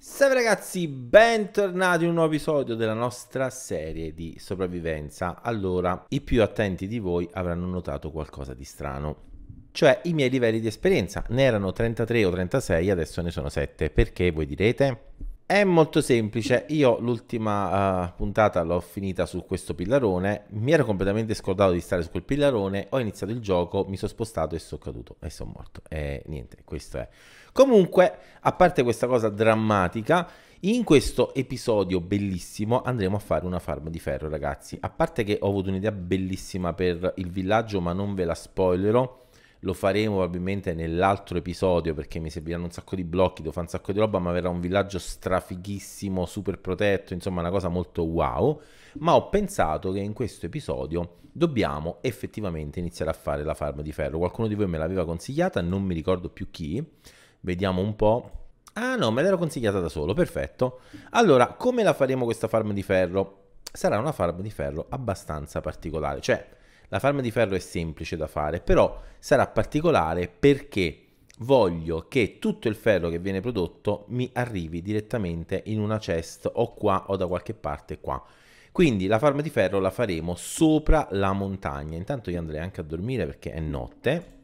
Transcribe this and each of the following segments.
Salve ragazzi, bentornati in un nuovo episodio della nostra serie di sopravvivenza. Allora, i più attenti di voi avranno notato qualcosa di strano, cioè i miei livelli di esperienza. Ne erano 33 o 36, adesso ne sono 7. Perché voi direte? È molto semplice, io l'ultima uh, puntata l'ho finita su questo pillarone, mi ero completamente scordato di stare su quel pillarone, ho iniziato il gioco, mi sono spostato e sono caduto e sono morto. E niente, questo è. Comunque, a parte questa cosa drammatica, in questo episodio bellissimo andremo a fare una farm di ferro, ragazzi. A parte che ho avuto un'idea bellissima per il villaggio, ma non ve la spoilerò. Lo faremo probabilmente nell'altro episodio perché mi serviranno un sacco di blocchi, devo fare un sacco di roba, ma verrà un villaggio strafighissimo, super protetto, insomma una cosa molto wow. Ma ho pensato che in questo episodio dobbiamo effettivamente iniziare a fare la farm di ferro. Qualcuno di voi me l'aveva consigliata, non mi ricordo più chi Vediamo un po'. Ah no, me l'ero consigliata da solo, perfetto. Allora, come la faremo questa farm di ferro? Sarà una farm di ferro abbastanza particolare, cioè la farm di ferro è semplice da fare, però sarà particolare perché voglio che tutto il ferro che viene prodotto mi arrivi direttamente in una chest o qua o da qualche parte qua. Quindi la farm di ferro la faremo sopra la montagna. Intanto io andrei anche a dormire perché è notte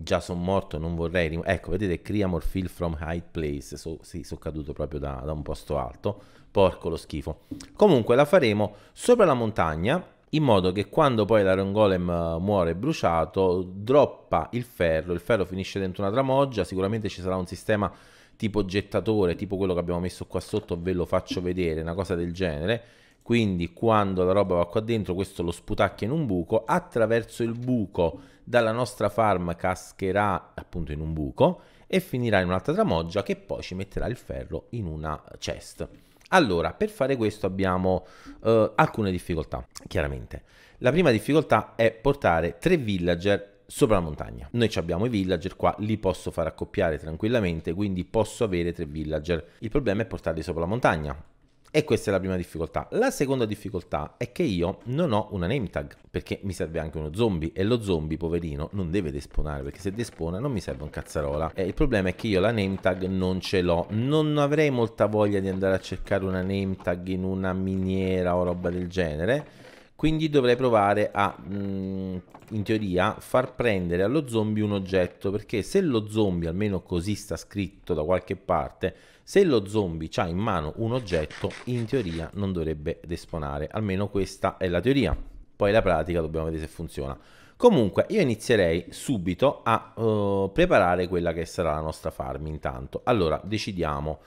già sono morto, non vorrei... Rim- ecco, vedete, Criamor Phil from High Place, so, sì, sono caduto proprio da, da un posto alto, porco lo schifo. Comunque la faremo sopra la montagna, in modo che quando poi l'Iron Golem eh, muore bruciato, droppa il ferro, il ferro finisce dentro una tramoggia, sicuramente ci sarà un sistema tipo gettatore, tipo quello che abbiamo messo qua sotto, ve lo faccio vedere, una cosa del genere, quindi quando la roba va qua dentro questo lo sputacchia in un buco, attraverso il buco dalla nostra farm cascherà appunto in un buco e finirà in un'altra tramoggia che poi ci metterà il ferro in una chest. Allora, per fare questo abbiamo eh, alcune difficoltà, chiaramente. La prima difficoltà è portare tre villager sopra la montagna. Noi abbiamo i villager qua, li posso far accoppiare tranquillamente, quindi posso avere tre villager. Il problema è portarli sopra la montagna e questa è la prima difficoltà. La seconda difficoltà è che io non ho una name tag, perché mi serve anche uno zombie e lo zombie, poverino, non deve desponare, perché se despona non mi serve un cazzarola. E il problema è che io la name tag non ce l'ho. Non avrei molta voglia di andare a cercare una name tag in una miniera o roba del genere. Quindi dovrei provare a, mm, in teoria, far prendere allo zombie un oggetto, perché se lo zombie, almeno così sta scritto da qualche parte, se lo zombie ha in mano un oggetto, in teoria non dovrebbe desponare, almeno questa è la teoria. Poi la pratica dobbiamo vedere se funziona. Comunque io inizierei subito a uh, preparare quella che sarà la nostra farm intanto. Allora decidiamo,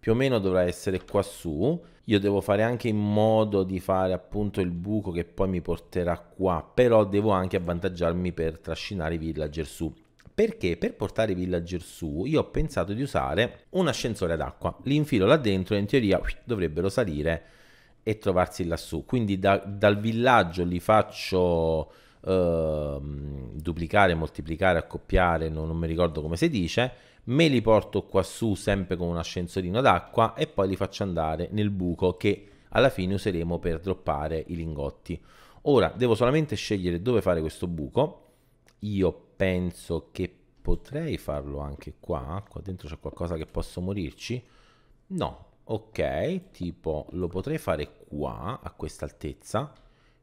più o meno dovrà essere qua su, io devo fare anche in modo di fare appunto il buco che poi mi porterà qua, però devo anche avvantaggiarmi per trascinare i villager su perché per portare i villager su io ho pensato di usare un ascensore ad acqua, li infilo là dentro e in teoria dovrebbero salire e trovarsi lassù, quindi da, dal villaggio li faccio eh, duplicare, moltiplicare, accoppiare, non, non mi ricordo come si dice, me li porto quassù sempre con un ascensorino d'acqua e poi li faccio andare nel buco che alla fine useremo per droppare i lingotti. Ora devo solamente scegliere dove fare questo buco. Io penso che potrei farlo anche qua, qua dentro c'è qualcosa che posso morirci? No, ok, tipo lo potrei fare qua, a questa altezza,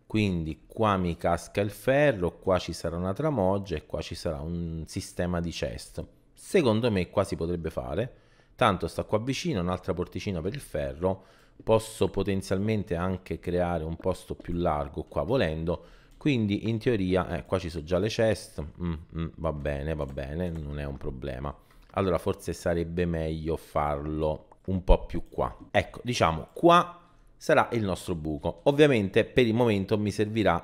quindi qua mi casca il ferro, qua ci sarà una tramoggia e qua ci sarà un sistema di cesto. Secondo me qua si potrebbe fare, tanto sta qua vicino un'altra porticina per il ferro, posso potenzialmente anche creare un posto più largo qua volendo, quindi in teoria, eh, qua ci sono già le chest, mm, mm, va bene, va bene, non è un problema. Allora forse sarebbe meglio farlo un po' più qua. Ecco, diciamo qua sarà il nostro buco. Ovviamente per il momento mi servirà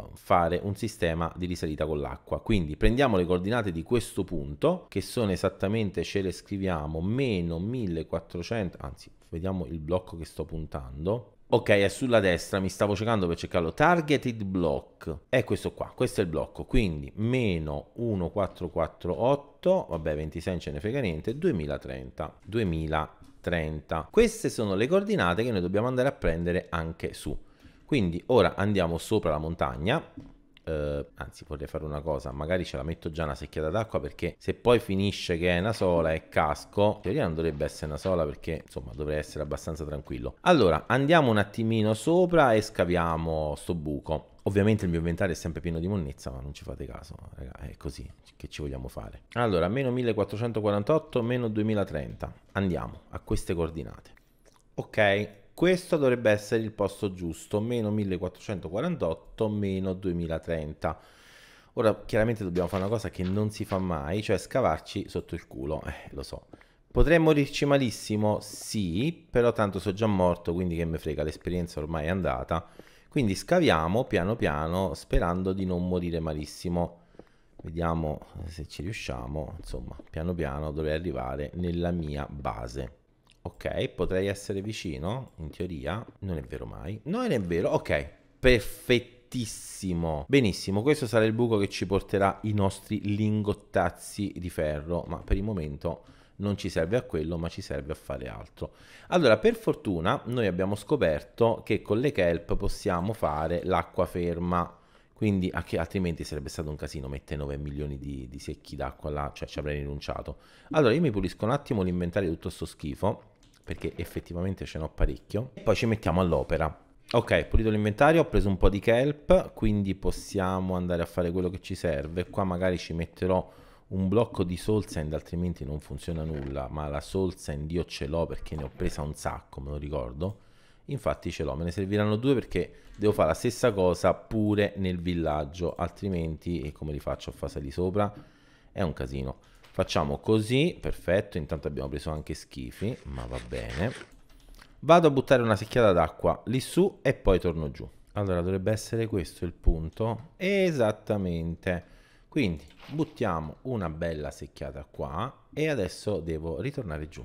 uh, fare un sistema di risalita con l'acqua. Quindi prendiamo le coordinate di questo punto, che sono esattamente, ce le scriviamo, meno 1400, anzi vediamo il blocco che sto puntando, Ok, è sulla destra, mi stavo cercando per cercarlo. Targeted block è questo qua, questo è il blocco, quindi meno 1448, vabbè 26 ce ne frega niente, 2030, 2030. Queste sono le coordinate che noi dobbiamo andare a prendere anche su. Quindi ora andiamo sopra la montagna, eh, anzi vorrei fare una cosa, magari ce la metto già una secchiata d'acqua perché se poi finisce che è una sola e casco, in teoria non dovrebbe essere una sola perché insomma dovrei essere abbastanza tranquillo. Allora andiamo un attimino sopra e scaviamo sto buco. Ovviamente il mio inventario è sempre pieno di monnezza, ma non ci fate caso, raga, è così che ci vogliamo fare. Allora, meno 1448, meno 2030. Andiamo a queste coordinate. Ok, questo dovrebbe essere il posto giusto, meno 1448, meno 2030. Ora, chiaramente dobbiamo fare una cosa che non si fa mai, cioè scavarci sotto il culo, eh, lo so. Potremmo morirci malissimo? Sì, però tanto sono già morto, quindi che me frega, l'esperienza ormai è andata. Quindi scaviamo piano piano, sperando di non morire malissimo. Vediamo se ci riusciamo, insomma, piano piano dovrei arrivare nella mia base. Ok, potrei essere vicino, in teoria. Non è vero mai. Non è vero, ok. Perfettissimo. Benissimo, questo sarà il buco che ci porterà i nostri lingottazzi di ferro, ma per il momento non ci serve a quello, ma ci serve a fare altro. Allora, per fortuna, noi abbiamo scoperto che con le kelp possiamo fare l'acqua ferma quindi altrimenti sarebbe stato un casino mettere 9 milioni di, di secchi d'acqua là, cioè ci avrei rinunciato. Allora io mi pulisco un attimo l'inventario di tutto sto schifo perché effettivamente ce n'ho parecchio. E poi ci mettiamo all'opera. Ok, pulito l'inventario, ho preso un po' di kelp, quindi possiamo andare a fare quello che ci serve. Qua magari ci metterò un blocco di soul sand, altrimenti non funziona nulla, ma la soul sand io ce l'ho perché ne ho presa un sacco, me lo ricordo. Infatti ce l'ho, me ne serviranno due perché devo fare la stessa cosa pure nel villaggio, altrimenti e come li faccio a fase di sopra? È un casino. Facciamo così, perfetto, intanto abbiamo preso anche schifi, ma va bene. Vado a buttare una secchiata d'acqua lì su e poi torno giù. Allora dovrebbe essere questo il punto. Esattamente. Quindi buttiamo una bella secchiata qua e adesso devo ritornare giù.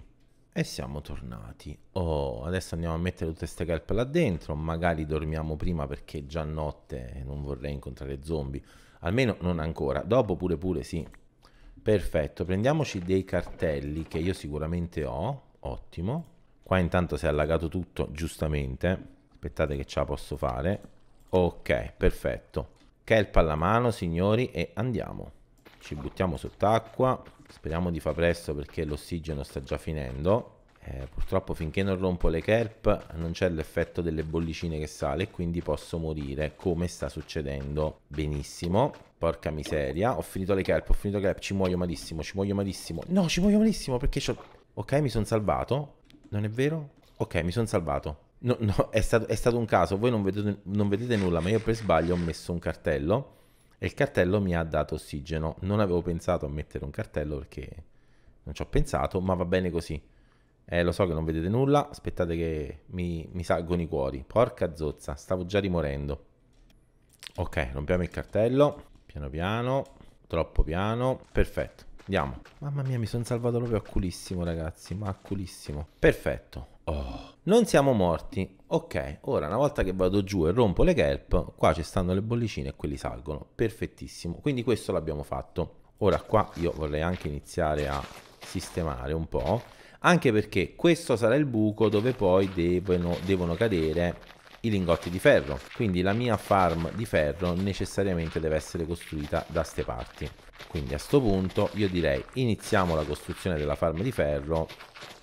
E siamo tornati. Oh, adesso andiamo a mettere tutte queste kelp là dentro. Magari dormiamo prima perché già notte e non vorrei incontrare zombie. Almeno non ancora. Dopo pure pure sì, Perfetto, prendiamoci dei cartelli che io sicuramente ho, ottimo. Qua intanto si è allagato tutto, giustamente. Aspettate che ce la posso fare. Ok, perfetto. Kelp alla mano, signori, e andiamo. Ci buttiamo sott'acqua. Speriamo di far presto perché l'ossigeno sta già finendo. Eh, purtroppo finché non rompo le kelp non c'è l'effetto delle bollicine che sale, quindi posso morire, come sta succedendo benissimo. Porca miseria. Ho finito le kelp, ho finito le kelp. Ci muoio malissimo, ci muoio malissimo. No, ci muoio malissimo perché c'ho... Ok, mi sono salvato. Non è vero? Ok, mi sono salvato. No, no, è stato, è stato, un caso. Voi non vedete, non vedete nulla, ma io per sbaglio ho messo un cartello. E il cartello mi ha dato ossigeno. Non avevo pensato a mettere un cartello perché non ci ho pensato, ma va bene così. Eh, lo so che non vedete nulla, aspettate che mi, mi salgono i cuori. Porca zozza, stavo già rimorendo. Ok, rompiamo il cartello. Piano piano. Troppo piano. Perfetto. Andiamo. Mamma mia, mi sono salvato proprio a culissimo, ragazzi. Ma a culissimo. Perfetto. Oh. Non siamo morti. Ok, ora una volta che vado giù e rompo le kelp, qua ci stanno le bollicine e quelli salgono. Perfettissimo. Quindi questo l'abbiamo fatto. Ora qua io vorrei anche iniziare a sistemare un po'. Anche perché questo sarà il buco dove poi devono, devono cadere i lingotti di ferro. Quindi la mia farm di ferro necessariamente deve essere costruita da ste parti. Quindi a questo punto io direi iniziamo la costruzione della farm di ferro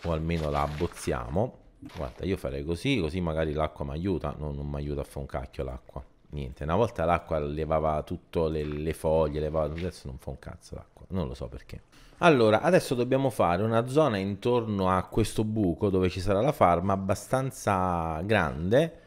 o almeno la abbozziamo. Guarda, io farei così, così magari l'acqua mi aiuta. No, non mi aiuta a fare un cacchio l'acqua. Niente, una volta l'acqua levava tutte le, le, foglie, levava... adesso non fa un cazzo l'acqua, non lo so perché. Allora, adesso dobbiamo fare una zona intorno a questo buco dove ci sarà la farm abbastanza grande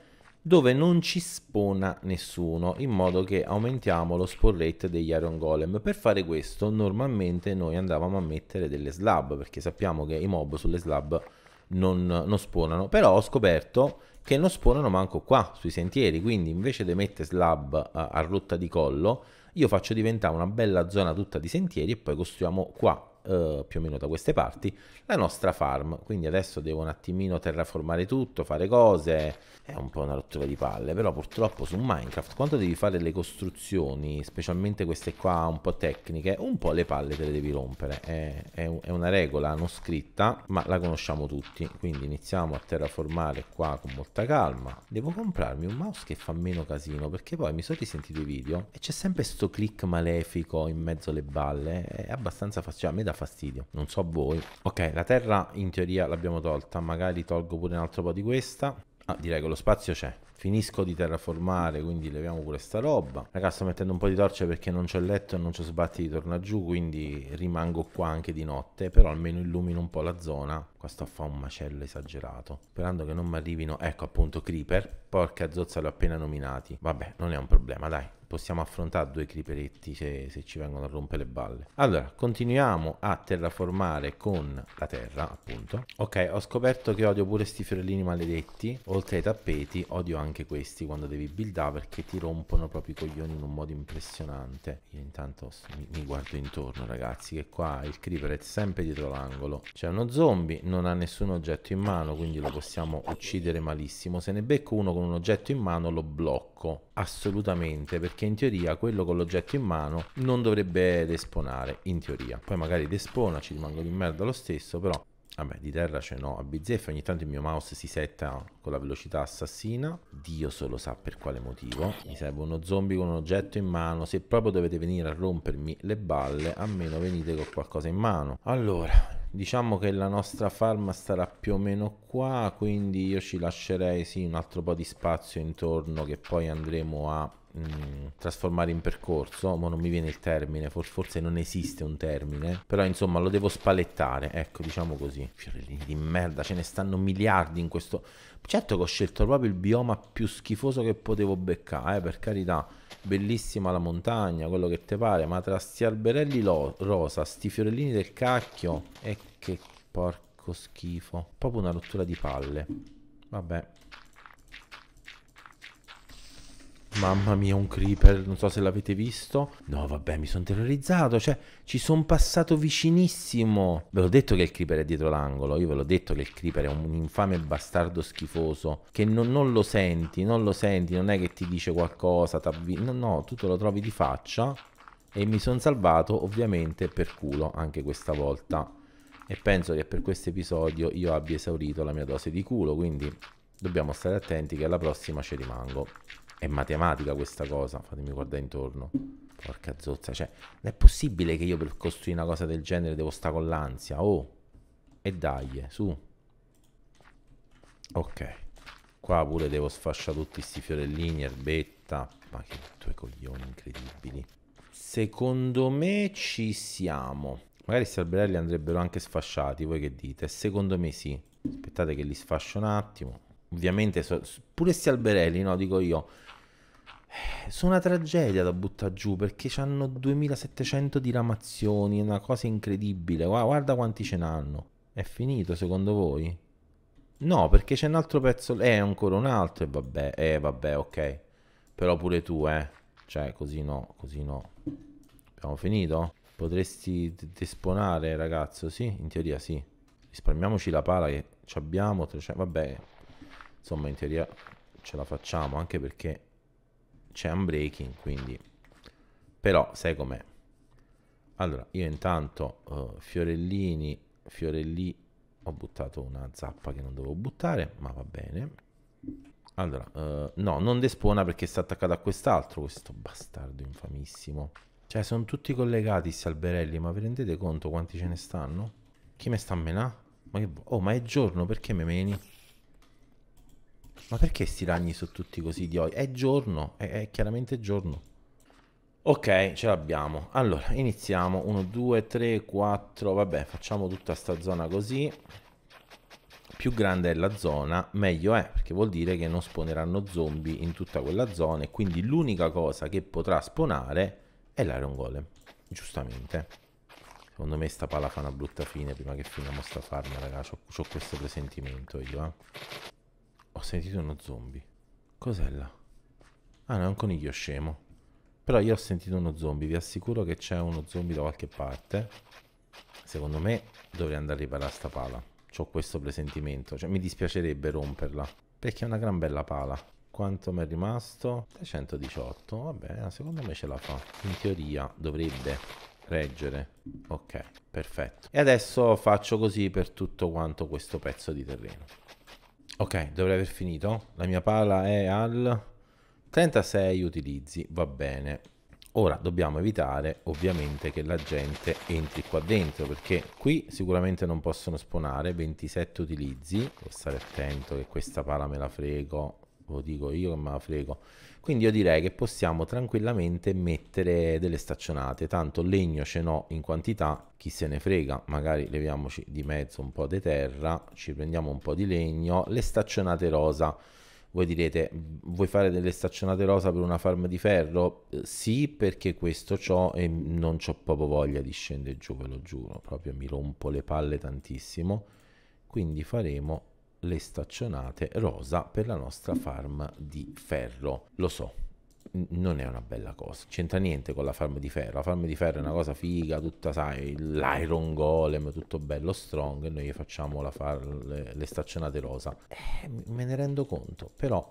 dove non ci spona nessuno in modo che aumentiamo lo spawn rate degli Iron Golem. Per fare questo normalmente noi andavamo a mettere delle slab perché sappiamo che i mob sulle slab non, non spawnano, però ho scoperto che non spawnano manco qua sui sentieri, quindi invece di mettere slab uh, a rotta di collo io faccio diventare una bella zona tutta di sentieri e poi costruiamo qua eh, più o meno da queste parti, la nostra farm. Quindi adesso devo un attimino terraformare tutto, fare cose. È un po' una rottura di palle, però purtroppo su Minecraft quando devi fare le costruzioni, specialmente queste qua un po' tecniche, un po' le palle te le devi rompere. È, è, è una regola non scritta, ma la conosciamo tutti. Quindi iniziamo a terraformare qua con molta calma. Devo comprarmi un mouse che fa meno casino, perché poi mi sono risentito i video e c'è sempre sto click malefico in mezzo alle balle. È abbastanza facile, a me da fastidio. Non so voi. Ok, la terra in teoria l'abbiamo tolta. Magari tolgo pure un altro po' di questa. Ah, direi che lo spazio c'è. Finisco di terraformare, quindi leviamo pure sta roba. Ragazzi, sto mettendo un po' di torce perché non c'è il letto e non c'ho sbatti di torna giù, quindi rimango qua anche di notte, però almeno illumino un po' la zona. Qua sto a fare un macello esagerato, sperando che non mi arrivino, ecco appunto, creeper. Porca zozza, ho appena nominati. Vabbè, non è un problema, dai possiamo affrontare due creeperetti se, se, ci vengono a rompere le balle. Allora, continuiamo a terraformare con la terra, appunto. Ok, ho scoperto che odio pure sti fiorellini maledetti. Oltre ai tappeti, odio anche questi quando devi buildare perché ti rompono proprio i coglioni in un modo impressionante. Io intanto mi, mi guardo intorno, ragazzi, che qua il creeper è sempre dietro l'angolo. C'è uno zombie, non ha nessun oggetto in mano, quindi lo possiamo uccidere malissimo. Se ne becco uno con un oggetto in mano, lo blocco blocco assolutamente perché in teoria quello con l'oggetto in mano non dovrebbe desponare in teoria poi magari despona ci rimango di merda lo stesso però Vabbè, di terra ce n'ho a bizzeffa, ogni tanto il mio mouse si setta con la velocità assassina, Dio solo sa per quale motivo. Mi serve uno zombie con un oggetto in mano, se proprio dovete venire a rompermi le balle, almeno venite con qualcosa in mano. Allora, diciamo che la nostra farm starà più o meno qua, quindi io ci lascerei sì un altro po' di spazio intorno che poi andremo a mh, mm, trasformare in percorso, ma non mi viene il termine, for- forse non esiste un termine, però insomma lo devo spalettare, ecco diciamo così. Fiorellini di merda, ce ne stanno miliardi in questo... Certo che ho scelto proprio il bioma più schifoso che potevo beccare, eh, per carità, bellissima la montagna, quello che te pare, ma tra sti alberelli lo- rosa, sti fiorellini del cacchio, e che porco schifo, proprio una rottura di palle. Vabbè. Mamma mia, un creeper, non so se l'avete visto. No, vabbè, mi sono terrorizzato, cioè ci sono passato vicinissimo. Ve l'ho detto che il creeper è dietro l'angolo, io ve l'ho detto che il creeper è un infame bastardo schifoso, che non, non lo senti, non lo senti, non è che ti dice qualcosa, no, no, tu te lo trovi di faccia. E mi sono salvato ovviamente per culo anche questa volta. E penso che per questo episodio io abbia esaurito la mia dose di culo, quindi dobbiamo stare attenti che alla prossima ci rimango è matematica questa cosa, fatemi guardare intorno. Porca zozza, cioè, non è possibile che io per costruire una cosa del genere devo stare con l'ansia, oh. E dai, su. Ok. Qua pure devo sfasciare tutti questi fiorellini, erbetta. Ma che due coglioni incredibili. Secondo me ci siamo. Magari questi alberelli andrebbero anche sfasciati, voi che dite? Secondo me sì. Aspettate che li sfascio un attimo ovviamente, pure questi alberelli, no, dico io, sono una tragedia da buttare giù perché hanno 2700 diramazioni, è una cosa incredibile. Guarda quanti ce n'hanno. È finito secondo voi? No, perché c'è un altro pezzo, eh, ancora un altro e vabbè, eh, vabbè, ok. Però pure tu, eh. Cioè, così no, così no. Abbiamo finito? Potresti desponare, ragazzo, sì? In teoria sì. Risparmiamoci la pala che abbiamo, 300... vabbè, insomma in teoria ce la facciamo anche perché c'è un breaking quindi però sai com'è allora io intanto uh, fiorellini fiorelli ho buttato una zappa che non dovevo buttare ma va bene allora uh, no non despona perché sta attaccato a quest'altro questo bastardo infamissimo cioè sono tutti collegati questi alberelli ma vi rendete conto quanti ce ne stanno? chi me sta a menà? Ma che... oh ma è giorno perché me meni? Ma perché sti ragni sono tutti così di idioti? È giorno, è, è chiaramente giorno. Ok, ce l'abbiamo. Allora, iniziamo. 1, 2, 3, 4. Vabbè, facciamo tutta sta zona così. Più grande è la zona, meglio è, perché vuol dire che non spawneranno zombie in tutta quella zona e quindi l'unica cosa che potrà spawnare è l'Iron Golem, giustamente. Secondo me sta pala fa una brutta fine prima che finiamo sta farma, raga. ho questo presentimento io, eh. Ho sentito uno zombie. Cos'è là? Ah, no, è un coniglio scemo. Però io ho sentito uno zombie, vi assicuro che c'è uno zombie da qualche parte. Secondo me dovrei andare a riparare sta pala. Ho questo presentimento, cioè mi dispiacerebbe romperla. Perché è una gran bella pala. Quanto mi è rimasto? 318, vabbè, secondo me ce la fa. In teoria dovrebbe reggere. Ok, perfetto. E adesso faccio così per tutto quanto questo pezzo di terreno. Ok, dovrei aver finito. La mia pala è al 36 utilizzi, va bene. Ora dobbiamo evitare ovviamente che la gente entri qua dentro perché qui sicuramente non possono spawnare 27 utilizzi. Devo stare attento che questa pala me la frego, lo dico io che me la frego. Quindi io direi che possiamo tranquillamente mettere delle staccionate, tanto legno ce n'ho in quantità, chi se ne frega, magari leviamoci di mezzo un po' di terra, ci prendiamo un po' di legno, le staccionate rosa. Voi direte, vuoi fare delle staccionate rosa per una farm di ferro? Eh, sì, perché questo ciò e non ho proprio voglia di scendere giù, ve lo giuro, proprio mi rompo le palle tantissimo. Quindi faremo le staccionate rosa per la nostra farm di ferro. Lo so, non è una bella cosa. C'entra niente con la farm di ferro. La farm di ferro è una cosa figa, tutta, sai, l'iron golem, tutto bello strong. E noi facciamo far, le, le, staccionate rosa. Eh, me ne rendo conto, però.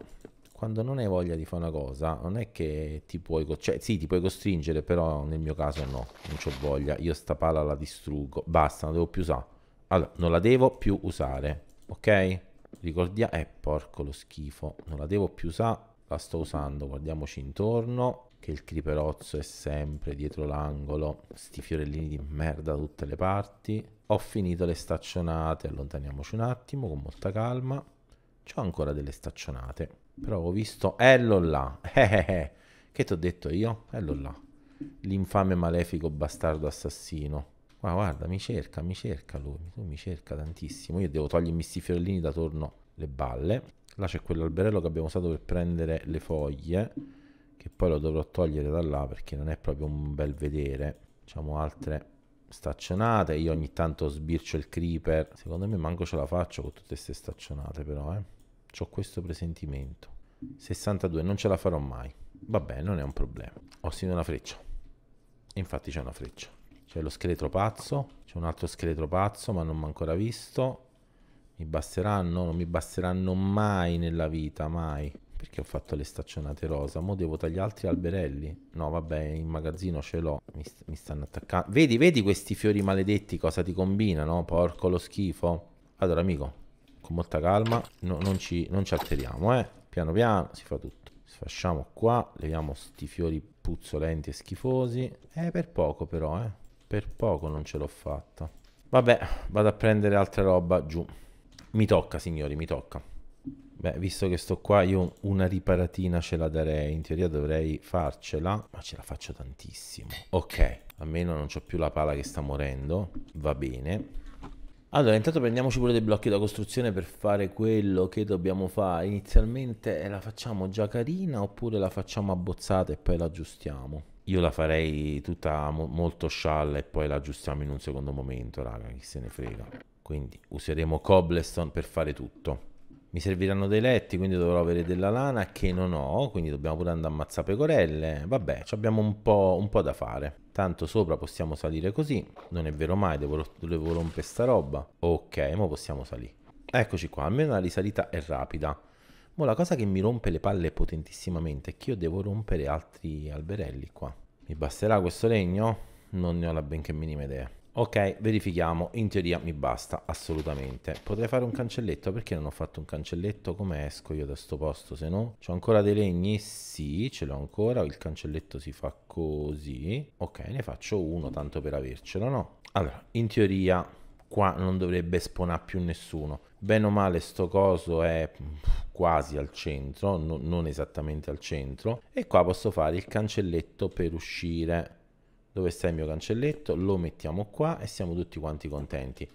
Quando non hai voglia di fare una cosa, non è che ti puoi, cioè, sì, ti puoi costringere, però nel mio caso no, non ho voglia. Io sta pala la distruggo, basta, non devo più usare. Allora, non la devo più usare ok? Ricordiamo, eh porco lo schifo, non la devo più usare, la sto usando, guardiamoci intorno, che il creeperozzo è sempre dietro l'angolo, sti fiorellini di merda da tutte le parti. Ho finito le staccionate, allontaniamoci un attimo con molta calma. C'ho ancora delle staccionate, però ho visto, ello là, eh, eh, eh. che ti ho detto io? Ello là, l'infame malefico bastardo assassino. Ma guarda, mi cerca, mi cerca lui, mi cerca tantissimo. Io devo togliermi questi fiorellini da torno le balle. Là c'è quell'alberello che abbiamo usato per prendere le foglie, che poi lo dovrò togliere da là perché non è proprio un bel vedere. Facciamo altre staccionate. Io ogni tanto sbircio il creeper. Secondo me manco ce la faccio con tutte queste staccionate, però, eh. Ho questo presentimento. 62, non ce la farò mai. Vabbè, non è un problema. Ho sino una freccia. infatti c'è una freccia. C'è lo scheletro pazzo, c'è un altro scheletro pazzo, ma non mi ho ancora visto. Mi basteranno? Non mi basteranno mai nella vita, mai. Perché ho fatto le staccionate rosa? Mo devo tagliare altri alberelli. No, vabbè, in magazzino ce l'ho. Mi, st mi stanno attaccando. Vedi, vedi questi fiori maledetti cosa ti combinano? Porco lo schifo. Allora, amico, con molta calma, no, non, ci, non ci alteriamo, eh. Piano piano si fa tutto. Sfasciamo qua, leviamo sti fiori puzzolenti e schifosi. Eh, per poco però, eh. Per poco non ce l'ho fatta. Vabbè, vado a prendere altra roba giù. Mi tocca, signori, mi tocca. Beh, visto che sto qua, io una riparatina ce la darei. In teoria dovrei farcela, ma ce la faccio tantissimo. Ok, almeno non ho più la pala che sta morendo. Va bene. Allora, intanto prendiamoci pure dei blocchi da costruzione per fare quello che dobbiamo fare. Inizialmente eh, la facciamo già carina oppure la facciamo abbozzata e poi la aggiustiamo. Io la farei tutta mo molto scialla e poi la aggiustiamo in un secondo momento, raga, chi se ne frega. Quindi useremo cobblestone per fare tutto. Mi serviranno dei letti, quindi dovrò avere della lana che non ho, quindi dobbiamo pure andare a ammazzare pecorelle. Vabbè, abbiamo un po', un po', da fare. Tanto sopra possiamo salire così, non è vero mai, devo, devo rompere sta roba. Ok, ma possiamo salire. Eccoci qua, almeno la risalita è rapida. Mo la cosa che mi rompe le palle potentissimamente è che io devo rompere altri alberelli qua. Mi basterà questo legno? Non ne ho la benché minima idea. Ok, verifichiamo, in teoria mi basta, assolutamente. Potrei fare un cancelletto, perché non ho fatto un cancelletto? Come esco io da sto posto, se no? C'ho ancora dei legni? Sì, ce l'ho ancora, il cancelletto si fa così. Ok, ne faccio uno, tanto per avercelo, no? Allora, in teoria qua non dovrebbe esponare più nessuno. Bene o male sto coso è quasi al centro, no, non esattamente al centro, e qua posso fare il cancelletto per uscire. Dove sta il mio cancelletto? Lo mettiamo qua e siamo tutti quanti contenti.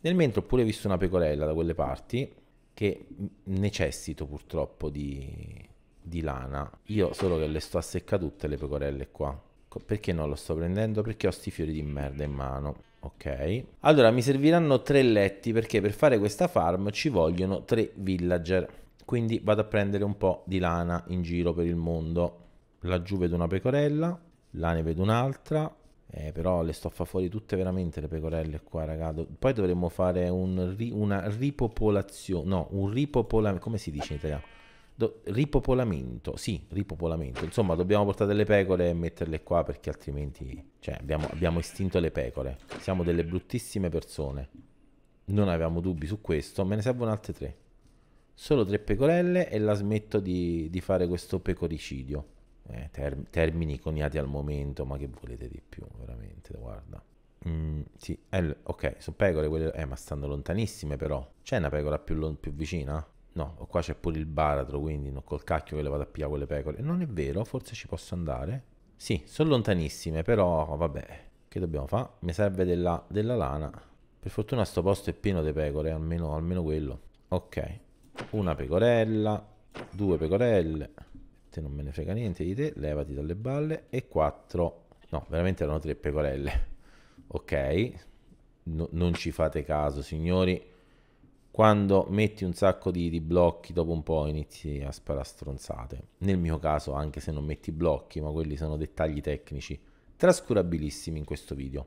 Nel mentre ho pure visto una pecorella da quelle parti che necessito purtroppo di, di lana. Io solo che le sto a secca tutte le pecorelle qua. Perché non lo sto prendendo? Perché ho sti fiori di merda in mano. Ok. Allora mi serviranno tre letti perché per fare questa farm ci vogliono tre villager. Quindi vado a prendere un po' di lana in giro per il mondo. Laggiù vedo una pecorella, là ne vedo un'altra. Eh, però le sto a fa fuori tutte veramente le pecorelle qua, ragazzi Poi dovremmo fare un ri una ripopolazione. No, un ripopolamento. Come si dice in italiano? Do, ripopolamento, sì, ripopolamento. Insomma, dobbiamo portare delle pecore e metterle qua perché altrimenti cioè, abbiamo, abbiamo estinto le pecore. Siamo delle bruttissime persone. Non avevamo dubbi su questo. Me ne servono altre tre. Solo tre pecorelle e la smetto di, di fare questo pecoricidio. Eh, ter, termini coniati al momento, ma che volete di più, veramente, guarda. Mm, sì, eh, L, ok, sono pecore, quelle, eh, ma stanno lontanissime però. C'è una pecora più, più vicina? No, qua c'è pure il baratro, quindi non col cacchio che le vado a pigliare quelle pecore. Non è vero, forse ci posso andare. Sì, sono lontanissime, però vabbè, che dobbiamo fare? Mi serve della, della, lana. Per fortuna sto posto è pieno di pecore, almeno, almeno quello. Ok, una pecorella, due pecorelle. Te non me ne frega niente di te, levati dalle balle. E quattro, no, veramente erano tre pecorelle. Ok, no, non ci fate caso, signori quando metti un sacco di, di, blocchi dopo un po' inizi a sparare stronzate. Nel mio caso anche se non metti blocchi, ma quelli sono dettagli tecnici trascurabilissimi in questo video.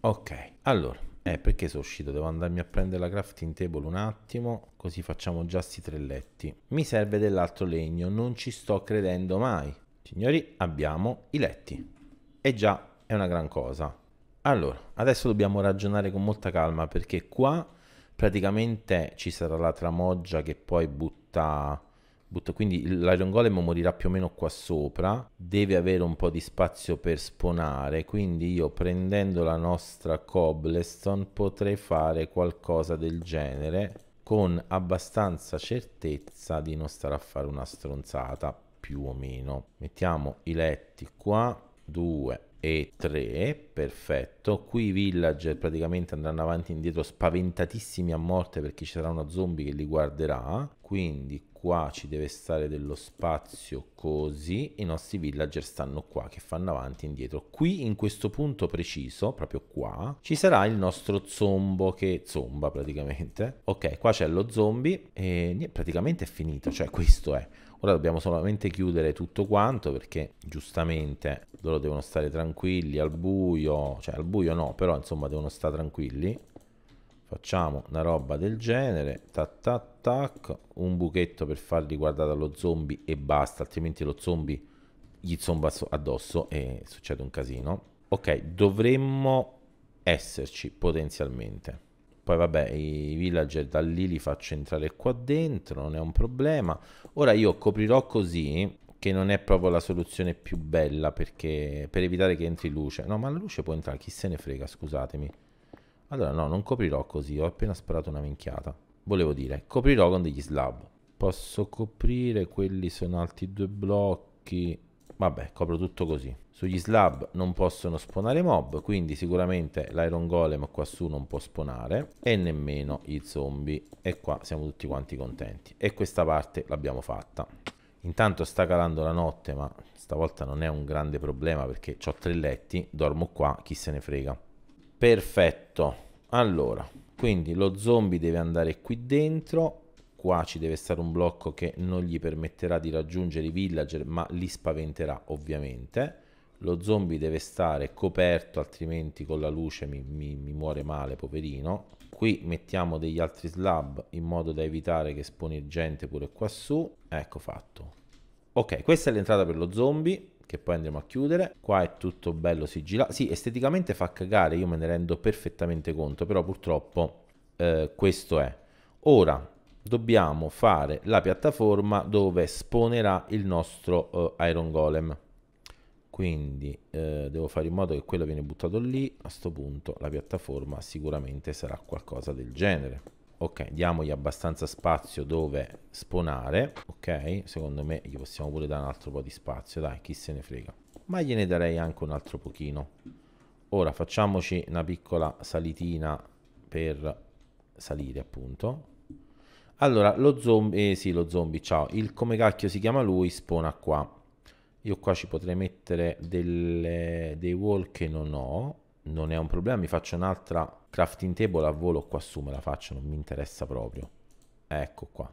Ok, allora, eh perché sono uscito? Devo andarmi a prendere la crafting table un attimo, così facciamo già sti tre letti. Mi serve dell'altro legno, non ci sto credendo mai. Signori, abbiamo i letti. E già, è una gran cosa. Allora, adesso dobbiamo ragionare con molta calma perché qua praticamente ci sarà la tramoggia che poi butta, butta quindi l'Iron Golem morirà più o meno qua sopra, deve avere un po' di spazio per sponare, quindi io prendendo la nostra Cobblestone potrei fare qualcosa del genere con abbastanza certezza di non stare a fare una stronzata più o meno. Mettiamo i letti qua, due, e 3, perfetto. Qui i villager praticamente andranno avanti e indietro spaventatissimi a morte perché ci sarà uno zombie che li guarderà. Quindi qua ci deve stare dello spazio così. I nostri villager stanno qua che fanno avanti e indietro. Qui in questo punto preciso, proprio qua, ci sarà il nostro zombo che zomba praticamente. Ok, qua c'è lo zombie e praticamente è finito, cioè questo è. Ora dobbiamo solamente chiudere tutto quanto perché giustamente loro devono stare tranquilli al buio, cioè al buio no, però insomma devono stare tranquilli. Facciamo una roba del genere, tac tac tac, un buchetto per farli guardare allo zombie e basta, altrimenti lo zombie gli zomba addosso e succede un casino. Ok, dovremmo esserci potenzialmente. Poi vabbè, i villager da lì li faccio entrare qua dentro, non è un problema. Ora io coprirò così, che non è proprio la soluzione più bella, perché per evitare che entri luce. No, ma la luce può entrare, chi se ne frega, scusatemi. Allora no, non coprirò così, ho appena sparato una minchiata. Volevo dire, coprirò con degli slab. Posso coprire, quelli sono altri due blocchi Vabbè, copro tutto così. Sugli slab non possono spawnare mob, quindi sicuramente l'Iron Golem qua su non può spawnare e nemmeno i zombie. E qua siamo tutti quanti contenti. E questa parte l'abbiamo fatta. Intanto sta calando la notte, ma stavolta non è un grande problema perché ho tre letti, dormo qua, chi se ne frega. Perfetto. Allora, quindi lo zombie deve andare qui dentro Qua ci deve stare un blocco che non gli permetterà di raggiungere i villager, ma li spaventerà ovviamente. Lo zombie deve stare coperto, altrimenti con la luce mi, mi, mi muore male, poverino. Qui mettiamo degli altri slab in modo da evitare che esponi gente pure quassù su. Ecco fatto. Ok, questa è l'entrata per lo zombie che poi andremo a chiudere. Qua è tutto bello sigillato. Sì, esteticamente fa cagare, io me ne rendo perfettamente conto, però purtroppo eh, questo è. Ora, dobbiamo fare la piattaforma dove spawnerà il nostro eh, Iron Golem. Quindi eh, devo fare in modo che quello viene buttato lì, a questo punto la piattaforma sicuramente sarà qualcosa del genere. Ok, diamogli abbastanza spazio dove spawnare, ok? Secondo me gli possiamo pure dare un altro po' di spazio, dai, chi se ne frega. Ma gliene darei anche un altro pochino. Ora facciamoci una piccola salitina per salire appunto allora, lo zombie, eh, sì, lo zombie, ciao. Il come cacchio si chiama lui, spona qua. Io qua ci potrei mettere delle, dei wall che non ho. Non è un problema, mi faccio un'altra crafting table a volo qua su, me la faccio, non mi interessa proprio. Ecco qua.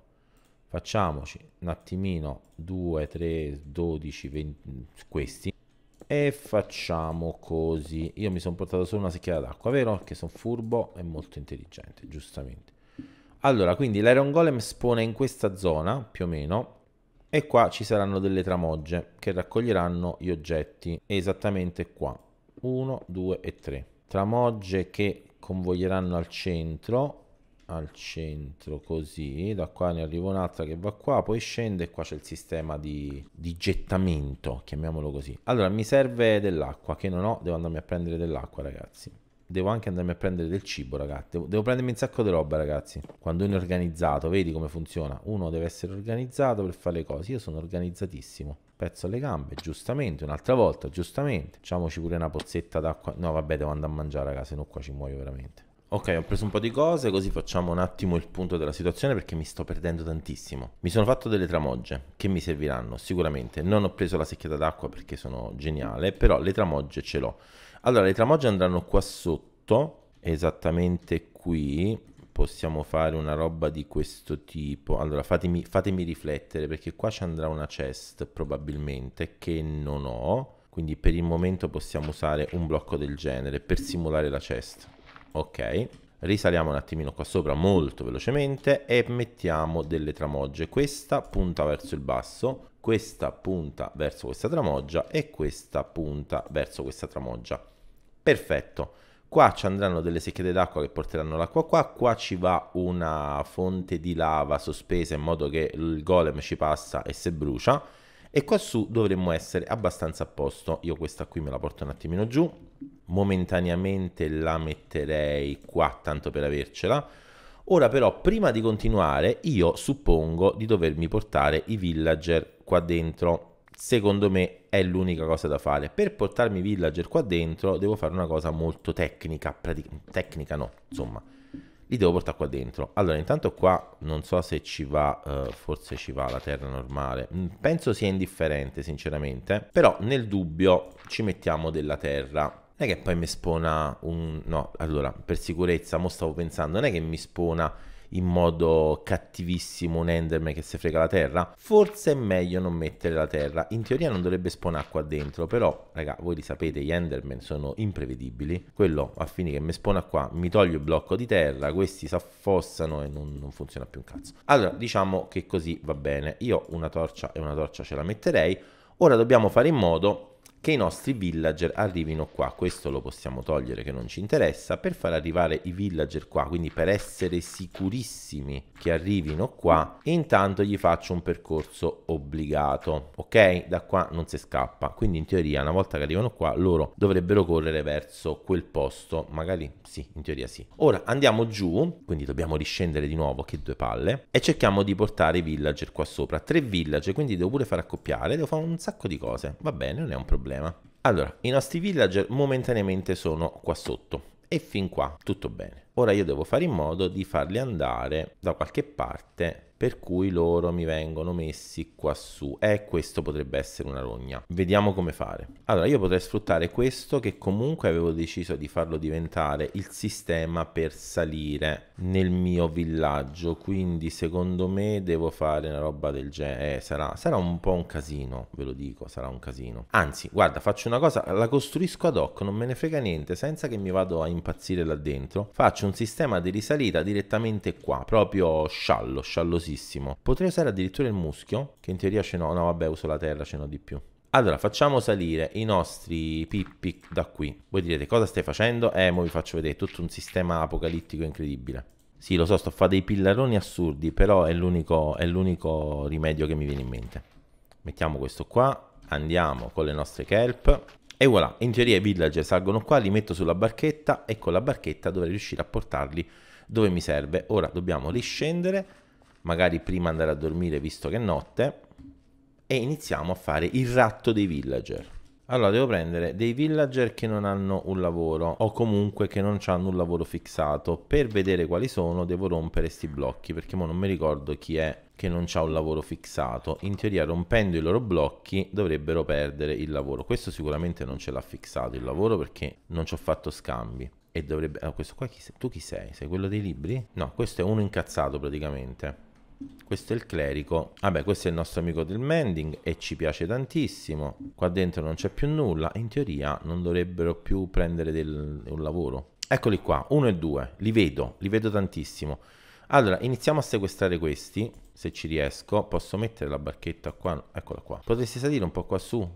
Facciamoci un attimino 2, 3, 12, 20, questi. E facciamo così. Io mi sono portato solo una secchiata d'acqua, vero? Che sono furbo e molto intelligente, giustamente. Allora, quindi l'Iron Golem spona in questa zona, più o meno, e qua ci saranno delle tramogge che raccoglieranno gli oggetti, esattamente qua, 1, 2 e 3. Tramogge che convoglieranno al centro, al centro così, da qua ne arriva un'altra che va qua, poi scende e qua c'è il sistema di, di gettamento, chiamiamolo così. Allora, mi serve dell'acqua, che non ho, devo andarmi a prendere dell'acqua ragazzi. Devo anche andarmi a prendere del cibo, ragazzi. Devo, devo prendermi un sacco di roba, ragazzi. Quando uno è organizzato, vedi come funziona. Uno deve essere organizzato per fare le cose. Io sono organizzatissimo. Pezzo alle gambe, giustamente. Un'altra volta, giustamente. Facciamoci pure una pozzetta d'acqua. No, vabbè, devo andare a mangiare, ragazzi. Se no, qua ci muoio veramente. Ok, ho preso un po' di cose, così facciamo un attimo il punto della situazione perché mi sto perdendo tantissimo. Mi sono fatto delle tramogge che mi serviranno sicuramente. Non ho preso la secchiata d'acqua perché sono geniale, però le tramogge ce l'ho. Allora, le tramogge andranno qua sotto, esattamente qui. Possiamo fare una roba di questo tipo. Allora, fatemi, fatemi riflettere, perché qua ci andrà una chest, probabilmente, che non ho. Quindi per il momento possiamo usare un blocco del genere per simulare la chest. Ok, risaliamo un attimino qua sopra molto velocemente e mettiamo delle tramogge. Questa punta verso il basso, questa punta verso questa tramoggia e questa punta verso questa tramoggia. Perfetto. Qua ci andranno delle secchiette d'acqua che porteranno l'acqua qua, qua ci va una fonte di lava sospesa in modo che il golem ci passa e se brucia e quassù dovremmo essere abbastanza a posto. Io questa qui me la porto un attimino giù, momentaneamente la metterei qua tanto per avercela Ora però, prima di continuare, io suppongo di dovermi portare i villager qua dentro. Secondo me è l'unica cosa da fare. Per portarmi i villager qua dentro devo fare una cosa molto tecnica, tecnica no, insomma. Li devo portare qua dentro. Allora, intanto qua non so se ci va, eh, forse ci va la terra normale. Mm, penso sia indifferente, sinceramente. Eh. Però nel dubbio ci mettiamo della terra non è che poi mi spona un... No, allora, per sicurezza, mo stavo pensando, non è che mi spona in modo cattivissimo un Enderman che se frega la terra? Forse è meglio non mettere la terra. In teoria non dovrebbe spawnare qua dentro, però, raga, voi li sapete, gli Enderman sono imprevedibili. Quello, a fini che mi spona qua, mi toglie il blocco di terra, questi si affossano e non, non, funziona più un cazzo. Allora, diciamo che così va bene. Io una torcia e una torcia ce la metterei. Ora dobbiamo fare in modo che i nostri villager arrivino qua, questo lo possiamo togliere che non ci interessa, per far arrivare i villager qua, quindi per essere sicurissimi che arrivino qua, intanto gli faccio un percorso obbligato, ok? Da qua non si scappa, quindi in teoria una volta che arrivano qua loro dovrebbero correre verso quel posto, magari sì, in teoria sì. Ora andiamo giù, quindi dobbiamo riscendere di nuovo, che due palle, e cerchiamo di portare i villager qua sopra, tre villager, quindi devo pure far accoppiare, devo fare un sacco di cose, va bene, non è un problema problema. Allora, i nostri villager momentaneamente sono qua sotto e fin qua tutto bene. Ora io devo fare in modo di farli andare da qualche parte per cui loro mi vengono messi quassù e questo potrebbe essere una rogna vediamo come fare allora io potrei sfruttare questo che comunque avevo deciso di farlo diventare il sistema per salire nel mio villaggio quindi secondo me devo fare una roba del genere eh, sarà, sarà un po' un casino ve lo dico sarà un casino anzi guarda faccio una cosa la costruisco ad hoc non me ne frega niente senza che mi vado a impazzire là dentro faccio un sistema di risalita direttamente qua proprio sciallo sciallosissimo pericolosissimo. Potrei usare addirittura il muschio, che in teoria ce n'ho... No, vabbè, uso la terra, ce n'ho di più. Allora, facciamo salire i nostri pippi da qui. Voi direte, cosa stai facendo? Eh, mo vi faccio vedere, tutto un sistema apocalittico incredibile. Sì, lo so, sto a fare dei pillaroni assurdi, però è l'unico rimedio che mi viene in mente. Mettiamo questo qua, andiamo con le nostre kelp. E voilà, in teoria i villager salgono qua, li metto sulla barchetta e con la barchetta dovrei riuscire a portarli dove mi serve. Ora dobbiamo riscendere magari prima andare a dormire visto che è notte, e iniziamo a fare il ratto dei villager. Allora devo prendere dei villager che non hanno un lavoro o comunque che non hanno un lavoro fissato. Per vedere quali sono devo rompere questi blocchi perché mo non mi ricordo chi è che non ha un lavoro fissato. In teoria rompendo i loro blocchi dovrebbero perdere il lavoro. Questo sicuramente non ce l'ha fissato il lavoro perché non ci ho fatto scambi. E dovrebbe... Ah, questo qua chi sei? Tu chi sei? Sei quello dei libri? No, questo è uno incazzato praticamente. Questo è il clerico. Vabbè, questo è il nostro amico del mending e ci piace tantissimo. Qua dentro non c'è più nulla. In teoria non dovrebbero più prendere del, un lavoro. Eccoli qua, uno e due Li vedo, li vedo tantissimo. Allora, iniziamo a sequestrare questi, se ci riesco. Posso mettere la barchetta qua? Eccola qua. Potresti salire un po' qua su?